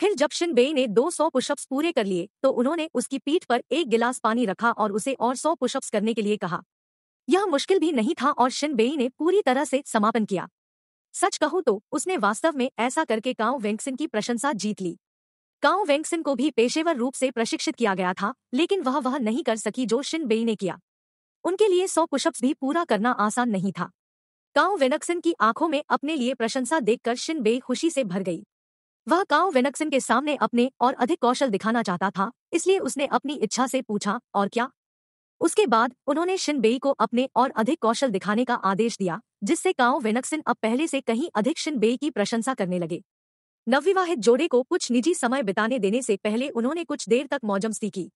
फिर जब शिनबेई ने 200 पुशअप्स पूरे कर लिए तो उन्होंने उसकी पीठ पर एक गिलास पानी रखा और उसे और 100 पुशअप्स करने के लिए कहा यह मुश्किल भी नहीं था और शिनबेई ने पूरी तरह से समापन किया सच कहूं तो उसने वास्तव में ऐसा करके काउ वेंक्सिन की प्रशंसा जीत ली काउ वेंगसिन को भी पेशेवर रूप से प्रशिक्षित किया गया था लेकिन वह वह नहीं कर सकी जो शिनबेई ने किया उनके लिए सौ पुशअप्स भी पूरा करना आसान नहीं था काउ वेनक्सिन की आंखों में अपने लिए प्रशंसा देखकर शिनबेई खुशी से भर गई वह काउ वेनक्सिन के सामने अपने और अधिक कौशल दिखाना चाहता था इसलिए उसने अपनी इच्छा से पूछा और क्या उसके बाद उन्होंने शिनबेई को अपने और अधिक कौशल दिखाने का आदेश दिया जिससे काउ वेनक्सिन अब पहले से कहीं अधिक शिनबेई की प्रशंसा करने लगे नवविवाहित जोड़े को कुछ निजी समय बिताने देने से पहले उन्होंने कुछ देर तक मौजमस्ती की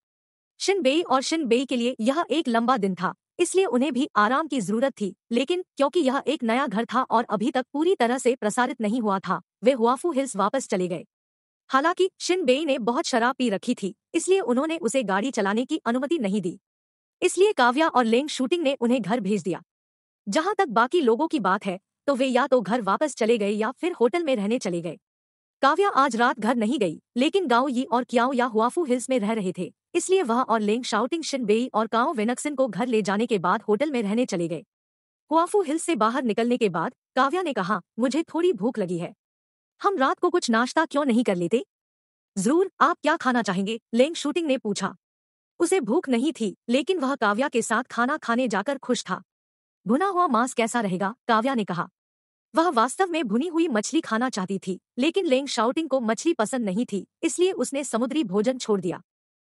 शिनबेई और शिनबेई के लिए यह एक लंबा दिन था इसलिए उन्हें भी आराम की जरूरत थी लेकिन क्योंकि यह एक नया घर था और अभी तक पूरी तरह से प्रसारित नहीं हुआ था वे हुआफू हिल्स वापस चले गए हालांकि शिनबेई ने बहुत शराब पी रखी थी इसलिए उन्होंने उसे गाड़ी चलाने की अनुमति नहीं दी इसलिए काव्या और लेंग शूटिंग ने उन्हें घर भेज दिया जहां तक बाकी लोगों की बात है तो वे या तो घर वापस चले गए या फिर होटल में रहने चले गए काव्या आज रात घर नहीं गई लेकिन गाँव ये और क्याओ या हुआफू हिल्स में रह रहे थे इसलिए वह और लेंग शाउटिंग शिन बेई और काओ वेनक्सिन को घर ले जाने के बाद होटल में रहने चले गए हुआफू हिल्स से बाहर निकलने के बाद काव्या ने कहा मुझे थोड़ी भूख लगी है हम रात को कुछ नाश्ता क्यों नहीं कर लेते जरूर आप क्या खाना चाहेंगे लेंग शूटिंग ने पूछा उसे भूख नहीं थी लेकिन वह काव्या के साथ खाना खाने जाकर खुश था भुना हुआ मांस कैसा रहेगा काव्या ने कहा वह वास्तव में भुनी हुई मछली खाना चाहती थी लेकिन लेंग शाउटिंग को मछली पसंद नहीं थी इसलिए उसने समुद्री भोजन छोड़ दिया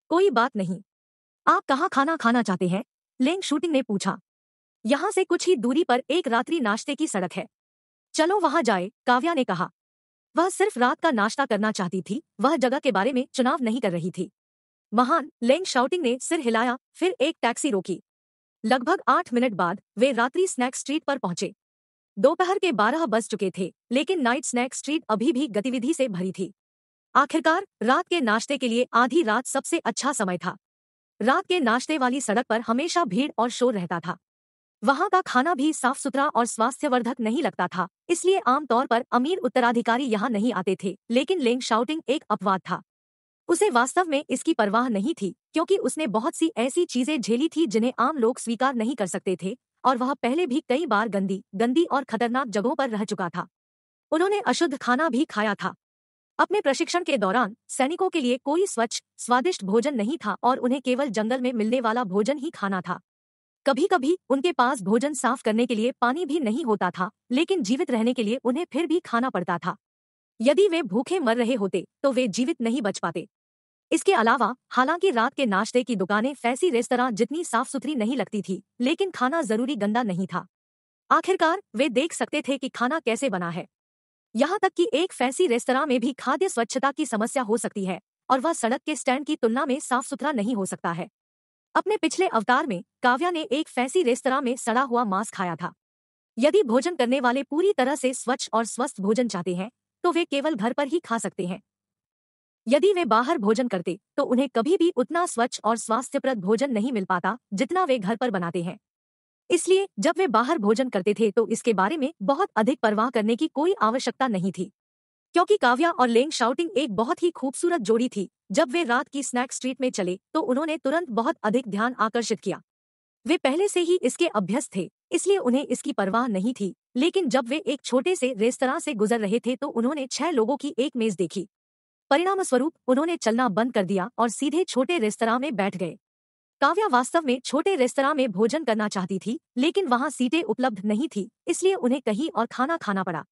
कोई बात नहीं आप कहाँ खाना खाना चाहते हैं लेंग शूटिंग ने पूछा यहाँ से कुछ ही दूरी पर एक रात्रि नाश्ते की सड़क है चलो वहां जाए काव्या ने कहा वह सिर्फ रात का नाश्ता करना चाहती थी वह जगह के बारे में चुनाव नहीं कर रही थी महान लेंग शाउटिंग ने सिर हिलाया फिर एक टैक्सी रोकी लगभग आठ मिनट बाद वे रात्रि स्नैक स्ट्रीट पर पहुंचे दोपहर के बारह बज चुके थे लेकिन नाइट स्नैक स्ट्रीट अभी भी गतिविधि से भरी थी आखिरकार रात के नाश्ते के लिए आधी रात सबसे अच्छा समय था रात के नाश्ते वाली सड़क पर हमेशा भीड़ और शोर रहता था वहां का खाना भी साफ सुथरा और स्वास्थ्यवर्धक नहीं लगता था इसलिए आमतौर पर अमीर उत्तराधिकारी यहाँ नहीं आते थे लेकिन लेंग शाउटिंग एक अपवाद था उसे वास्तव में इसकी परवाह नहीं थी क्योंकि उसने बहुत सी ऐसी चीजें झेली थी जिन्हें आम लोग स्वीकार नहीं कर सकते थे और वह पहले भी कई बार गंदी गंदी और खतरनाक जगहों पर रह चुका था उन्होंने अशुद्ध खाना भी खाया था अपने प्रशिक्षण के दौरान सैनिकों के लिए कोई स्वच्छ स्वादिष्ट भोजन नहीं था और उन्हें केवल जंगल में मिलने वाला भोजन ही खाना था कभी कभी उनके पास भोजन साफ करने के लिए पानी भी नहीं होता था लेकिन जीवित रहने के लिए उन्हें फिर भी खाना पड़ता था यदि वे भूखे मर रहे होते तो वे जीवित नहीं बच पाते इसके अलावा हालांकि रात के नाश्ते की दुकानें फैसी रेस्तरा जितनी साफ सुथरी नहीं लगती थी लेकिन खाना जरूरी गंदा नहीं था आखिरकार वे देख सकते थे कि खाना कैसे बना है यहाँ तक कि एक फैंसी रेस्तरा में भी खाद्य स्वच्छता की समस्या हो सकती है और वह सड़क के स्टैंड की तुलना में साफ सुथरा नहीं हो सकता है अपने पिछले अवतार में काव्या ने एक फैंसी रेस्तरा में सड़ा हुआ मांस खाया था यदि भोजन करने वाले पूरी तरह से स्वच्छ और स्वस्थ भोजन चाहते हैं तो वे केवल घर पर ही खा सकते हैं यदि वे बाहर भोजन करते तो उन्हें कभी भी उतना स्वच्छ और स्वास्थ्यप्रद भोजन नहीं मिल पाता जितना वे घर पर बनाते हैं इसलिए जब वे बाहर भोजन करते थे तो इसके बारे में बहुत अधिक परवाह करने की कोई आवश्यकता नहीं थी क्योंकि काव्या और लेंग शाउटिंग एक बहुत ही खूबसूरत जोड़ी थी जब वे रात की स्नैक स्ट्रीट में चले तो उन्होंने तुरंत बहुत अधिक ध्यान आकर्षित किया वे पहले से ही इसके अभ्यस्त थे इसलिए उन्हें इसकी परवाह नहीं थी लेकिन जब वे एक छोटे से रेस्तरा से गुजर रहे थे तो उन्होंने छह लोगों की एक मेज देखी परिणाम स्वरूप उन्होंने चलना बंद कर दिया और सीधे छोटे रेस्तरा में बैठ गए काव्या वास्तव में छोटे रेस्तरा में भोजन करना चाहती थी लेकिन वहां सीटें उपलब्ध नहीं थी इसलिए उन्हें कहीं और खाना खाना पड़ा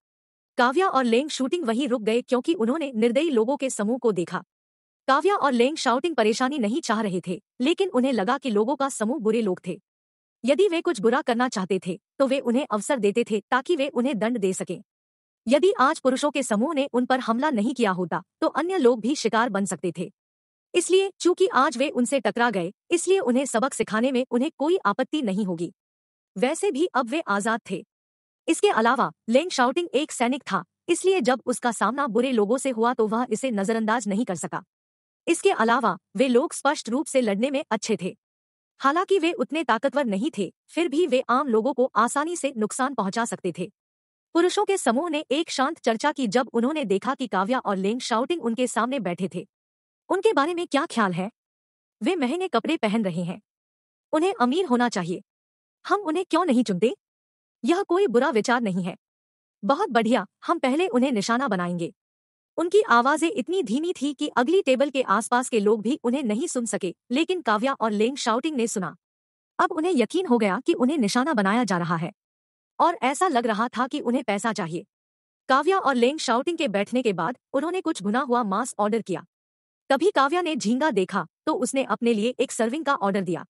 काव्या और लेंग शूटिंग वहीं रुक गए क्योंकि उन्होंने निर्दयी लोगों के समूह को देखा काव्या और लेंग शाउटिंग परेशानी नहीं चाह रहे थे लेकिन उन्हें लगा कि लोगों का समूह बुरे लोग थे यदि वे कुछ बुरा करना चाहते थे तो वे उन्हें अवसर देते थे ताकि वे उन्हें दंड दे सकें यदि आज पुरुषों के समूह ने उन पर हमला नहीं किया होता तो अन्य लोग भी शिकार बन सकते थे इसलिए चूंकि आज वे उनसे टकरा गए इसलिए उन्हें सबक सिखाने में उन्हें कोई आपत्ति नहीं होगी वैसे भी अब वे आजाद थे इसके अलावा लेंग शाउटिंग एक सैनिक था इसलिए जब उसका सामना बुरे लोगों से हुआ तो वह इसे नजरअंदाज नहीं कर सका इसके अलावा वे लोग स्पष्ट रूप से लड़ने में अच्छे थे हालांकि वे उतने ताकतवर नहीं थे फिर भी वे आम लोगों को आसानी से नुकसान पहुंचा सकते थे पुरुषों के समूह ने एक शांत चर्चा की जब उन्होंने देखा कि काव्या और लेंग शाउटिंग उनके सामने बैठे थे उनके बारे में क्या ख्याल है वे महंगे कपड़े पहन रहे हैं उन्हें अमीर होना चाहिए हम उन्हें क्यों नहीं चुनते यह कोई बुरा विचार नहीं है बहुत बढ़िया हम पहले उन्हें निशाना बनाएंगे उनकी आवाजें इतनी धीमी थी कि अगली टेबल के आसपास के लोग भी उन्हें नहीं सुन सके लेकिन काव्या और लेंग शाउटिंग ने सुना अब उन्हें यकीन हो गया कि उन्हें निशाना बनाया जा रहा है और ऐसा लग रहा था कि उन्हें पैसा चाहिए काव्या और लेंग शाउटिंग के बैठने के बाद उन्होंने कुछ भुना हुआ मांस ऑर्डर किया तभी काव्या ने झींगा देखा तो उसने अपने लिए एक सर्विंग का ऑर्डर दिया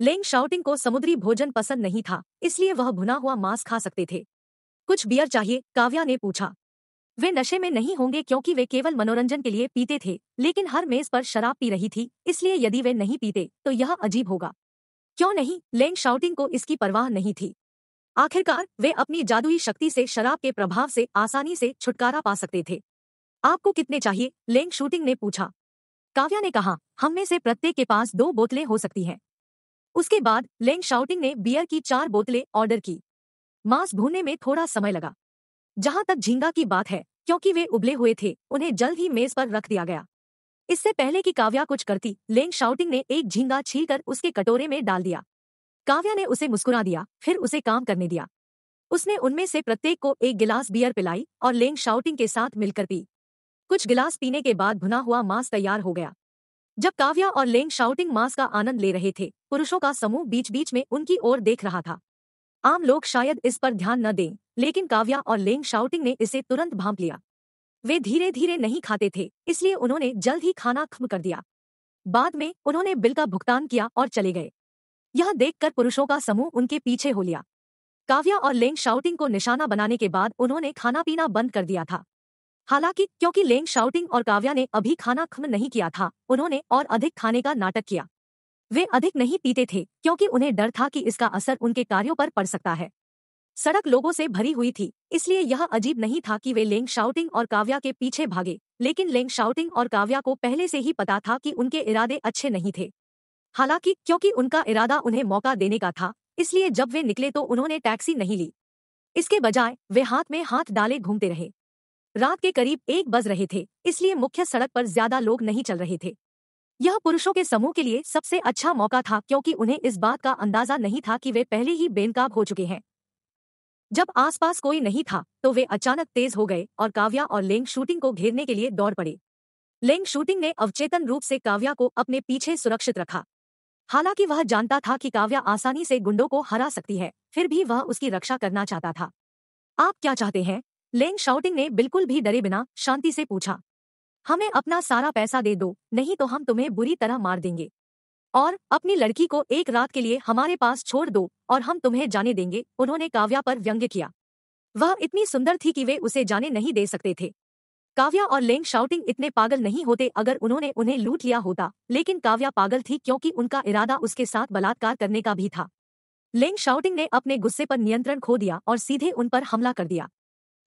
लेंग शाउटिंग को समुद्री भोजन पसंद नहीं था इसलिए वह भुना हुआ मांस खा सकते थे कुछ बियर चाहिए काव्या ने पूछा वे नशे में नहीं होंगे क्योंकि वे केवल मनोरंजन के लिए पीते थे लेकिन हर मेज पर शराब पी रही थी इसलिए यदि वे नहीं पीते तो यह अजीब होगा क्यों नहीं लेंग शाउटिंग को इसकी परवाह नहीं थी आखिरकार वे अपनी जादुई शक्ति से शराब के प्रभाव से आसानी से छुटकारा पा सकते थे आपको कितने चाहिए लेंग शूटिंग ने पूछा काव्या ने कहा हम में से प्रत्येक के पास दो बोतलें हो सकती हैं उसके बाद लेंग शाउटिंग ने बियर की चार बोतलें ऑर्डर की मांस भूनने में थोड़ा समय लगा जहां तक झींगा की बात है क्योंकि वे उबले हुए थे उन्हें जल्द ही मेज पर रख दिया गया इससे पहले कि काव्या कुछ करती लेंग शाउटिंग ने एक झींगा छीलकर उसके कटोरे में डाल दिया काव्या ने उसे मुस्कुरा दिया फिर उसे काम करने दिया उसने उनमें से प्रत्येक को एक गिलास बियर पिलाई और लेंग शाउटिंग के साथ मिलकर पी कुछ गिलास पीने के बाद भुना हुआ मांस तैयार हो गया जब काव्या और लेंग शाउटिंग मांस का आनंद ले रहे थे पुरुषों का समूह बीच बीच में उनकी ओर देख रहा था आम लोग शायद इस पर ध्यान न दें लेकिन काव्या और लेंग शाउटिंग ने इसे तुरंत भांप लिया वे धीरे धीरे नहीं खाते थे इसलिए उन्होंने जल्द ही खाना खत्म कर दिया बाद में उन्होंने बिल का भुगतान किया और चले गए यह देखकर पुरुषों का समूह उनके पीछे हो लिया काव्या और लेंग शाउटिंग को निशाना बनाने के बाद उन्होंने खाना पीना बंद कर दिया था हालांकि क्योंकि लेंग शाउटिंग और काव्या ने अभी खाना खत्म नहीं किया था उन्होंने और अधिक खाने का नाटक किया वे अधिक नहीं पीते थे क्योंकि उन्हें डर था कि इसका असर उनके कार्यों पर पड़ सकता है सड़क लोगों से भरी हुई थी इसलिए यह अजीब नहीं था कि वे लेंग शाउटिंग और काव्या के पीछे भागे लेकिन लेंग शाउटिंग और काव्या को पहले से ही पता था कि उनके इरादे अच्छे नहीं थे हालांकि क्योंकि उनका इरादा उन्हें मौका देने का था इसलिए जब वे निकले तो उन्होंने टैक्सी नहीं ली इसके बजाय वे हाथ में हाथ डाले घूमते रहे रात के करीब एक बज रहे थे इसलिए मुख्य सड़क पर ज्यादा लोग नहीं चल रहे थे यह पुरुषों के समूह के लिए सबसे अच्छा मौका था क्योंकि उन्हें इस बात का अंदाजा नहीं था कि वे पहले ही बेनकाब हो चुके हैं जब आसपास कोई नहीं था तो वे अचानक तेज हो गए और काव्या और लेंग शूटिंग को घेरने के लिए दौड़ पड़े लेंग शूटिंग ने अवचेतन रूप से काव्या को अपने पीछे सुरक्षित रखा हालांकि वह जानता था कि काव्या आसानी से गुंडों को हरा सकती है फिर भी वह उसकी रक्षा करना चाहता था आप क्या चाहते हैं लेंग शाउटिंग ने बिल्कुल भी डरे बिना शांति से पूछा हमें अपना सारा पैसा दे दो नहीं तो हम तुम्हें बुरी तरह मार देंगे और अपनी लड़की को एक रात के लिए हमारे पास छोड़ दो और हम तुम्हें जाने देंगे उन्होंने काव्या पर व्यंग्य किया वह इतनी सुंदर थी कि वे उसे जाने नहीं दे सकते थे काव्या और लेंग शाउटिंग इतने पागल नहीं होते अगर उन्होंने उन्हें लूट लिया होता लेकिन काव्या पागल थी क्योंकि उनका इरादा उसके साथ बलात्कार करने का भी था लेंग शाउटिंग ने अपने गुस्से पर नियंत्रण खो दिया और सीधे उन पर हमला कर दिया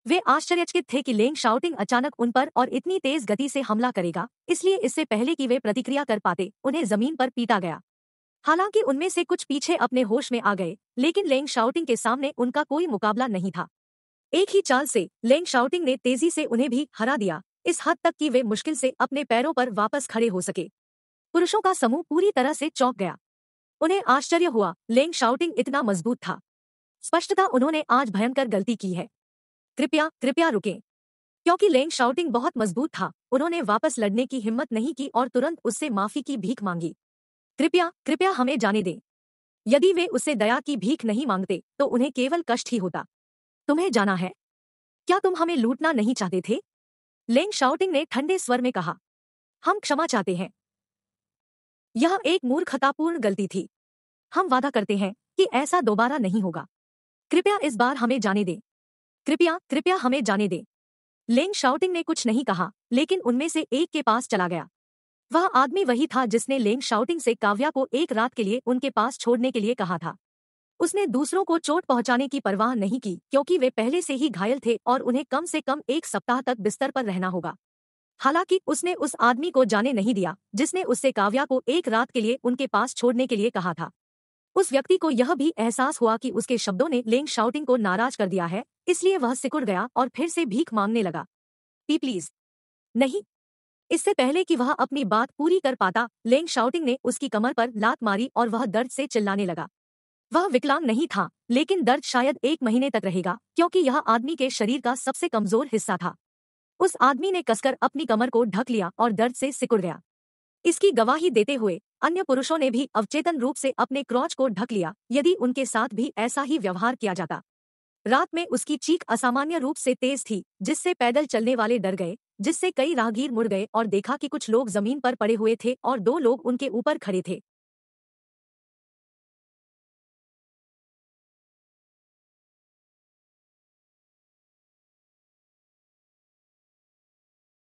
वे आश्चर्यचकित थे कि लेंग शाउटिंग अचानक उन पर और इतनी तेज गति से हमला करेगा इसलिए इससे पहले कि वे प्रतिक्रिया कर पाते उन्हें जमीन पर पीटा गया हालांकि उनमें से कुछ पीछे अपने होश में आ गए लेकिन लेंग शाउटिंग के सामने उनका कोई मुकाबला नहीं था एक ही चाल से लेंग शाउटिंग ने तेजी से उन्हें भी हरा दिया इस हद तक कि वे मुश्किल से अपने पैरों पर वापस खड़े हो सके पुरुषों का समूह पूरी तरह से चौंक गया उन्हें आश्चर्य हुआ लेंग शाउटिंग इतना मजबूत था स्पष्टता उन्होंने आज भयंकर गलती की है कृपया कृपया रुके क्योंकि लेंग शाउटिंग बहुत मजबूत था उन्होंने वापस लड़ने की हिम्मत नहीं की और तुरंत उससे माफी की भीख मांगी कृपया कृपया हमें जाने दें यदि वे उससे दया की भीख नहीं मांगते तो उन्हें केवल कष्ट ही होता तुम्हें जाना है क्या तुम हमें लूटना नहीं चाहते थे लेंग शाउटिंग ने ठंडे स्वर में कहा हम क्षमा चाहते हैं यह एक मूर्खतापूर्ण गलती थी हम वादा करते हैं कि ऐसा दोबारा नहीं होगा कृपया इस बार हमें जाने दें कृपया कृपया हमें जाने दें लेंग शाउटिंग ने कुछ नहीं कहा लेकिन उनमें से एक के पास चला गया वह आदमी वही था जिसने लेंग शाउटिंग से काव्या को एक रात के लिए उनके पास छोड़ने के लिए कहा था उसने दूसरों को चोट पहुंचाने की परवाह नहीं की क्योंकि वे पहले से ही घायल थे और उन्हें कम से कम एक सप्ताह तक बिस्तर पर रहना होगा हालांकि उसने उस आदमी को जाने नहीं दिया जिसने उससे काव्या को एक रात के लिए उनके पास छोड़ने के लिए कहा था उस व्यक्ति को यह भी एहसास हुआ कि उसके शब्दों ने लेंग शाउटिंग को नाराज कर दिया है इसलिए वह सिकुड़ गया और फिर से भीख मांगने लगा पी प्लीज नहीं इससे पहले कि वह अपनी बात पूरी कर पाता लेंग शाउटिंग ने उसकी कमर पर लात मारी और वह दर्द से चिल्लाने लगा वह विकलांग नहीं था लेकिन दर्द शायद एक महीने तक रहेगा क्योंकि यह आदमी के शरीर का सबसे कमजोर हिस्सा था उस आदमी ने कसकर अपनी कमर को ढक लिया और दर्द से सिकुड़ गया इसकी गवाही देते हुए अन्य पुरुषों ने भी अवचेतन रूप से अपने क्रॉच को ढक लिया यदि उनके साथ भी ऐसा ही व्यवहार किया जाता रात में उसकी चीख असामान्य रूप से तेज थी जिससे पैदल चलने वाले डर गए जिससे कई राहगीर मुड़ गए और देखा कि कुछ लोग जमीन पर पड़े हुए थे और दो लोग उनके ऊपर खड़े थे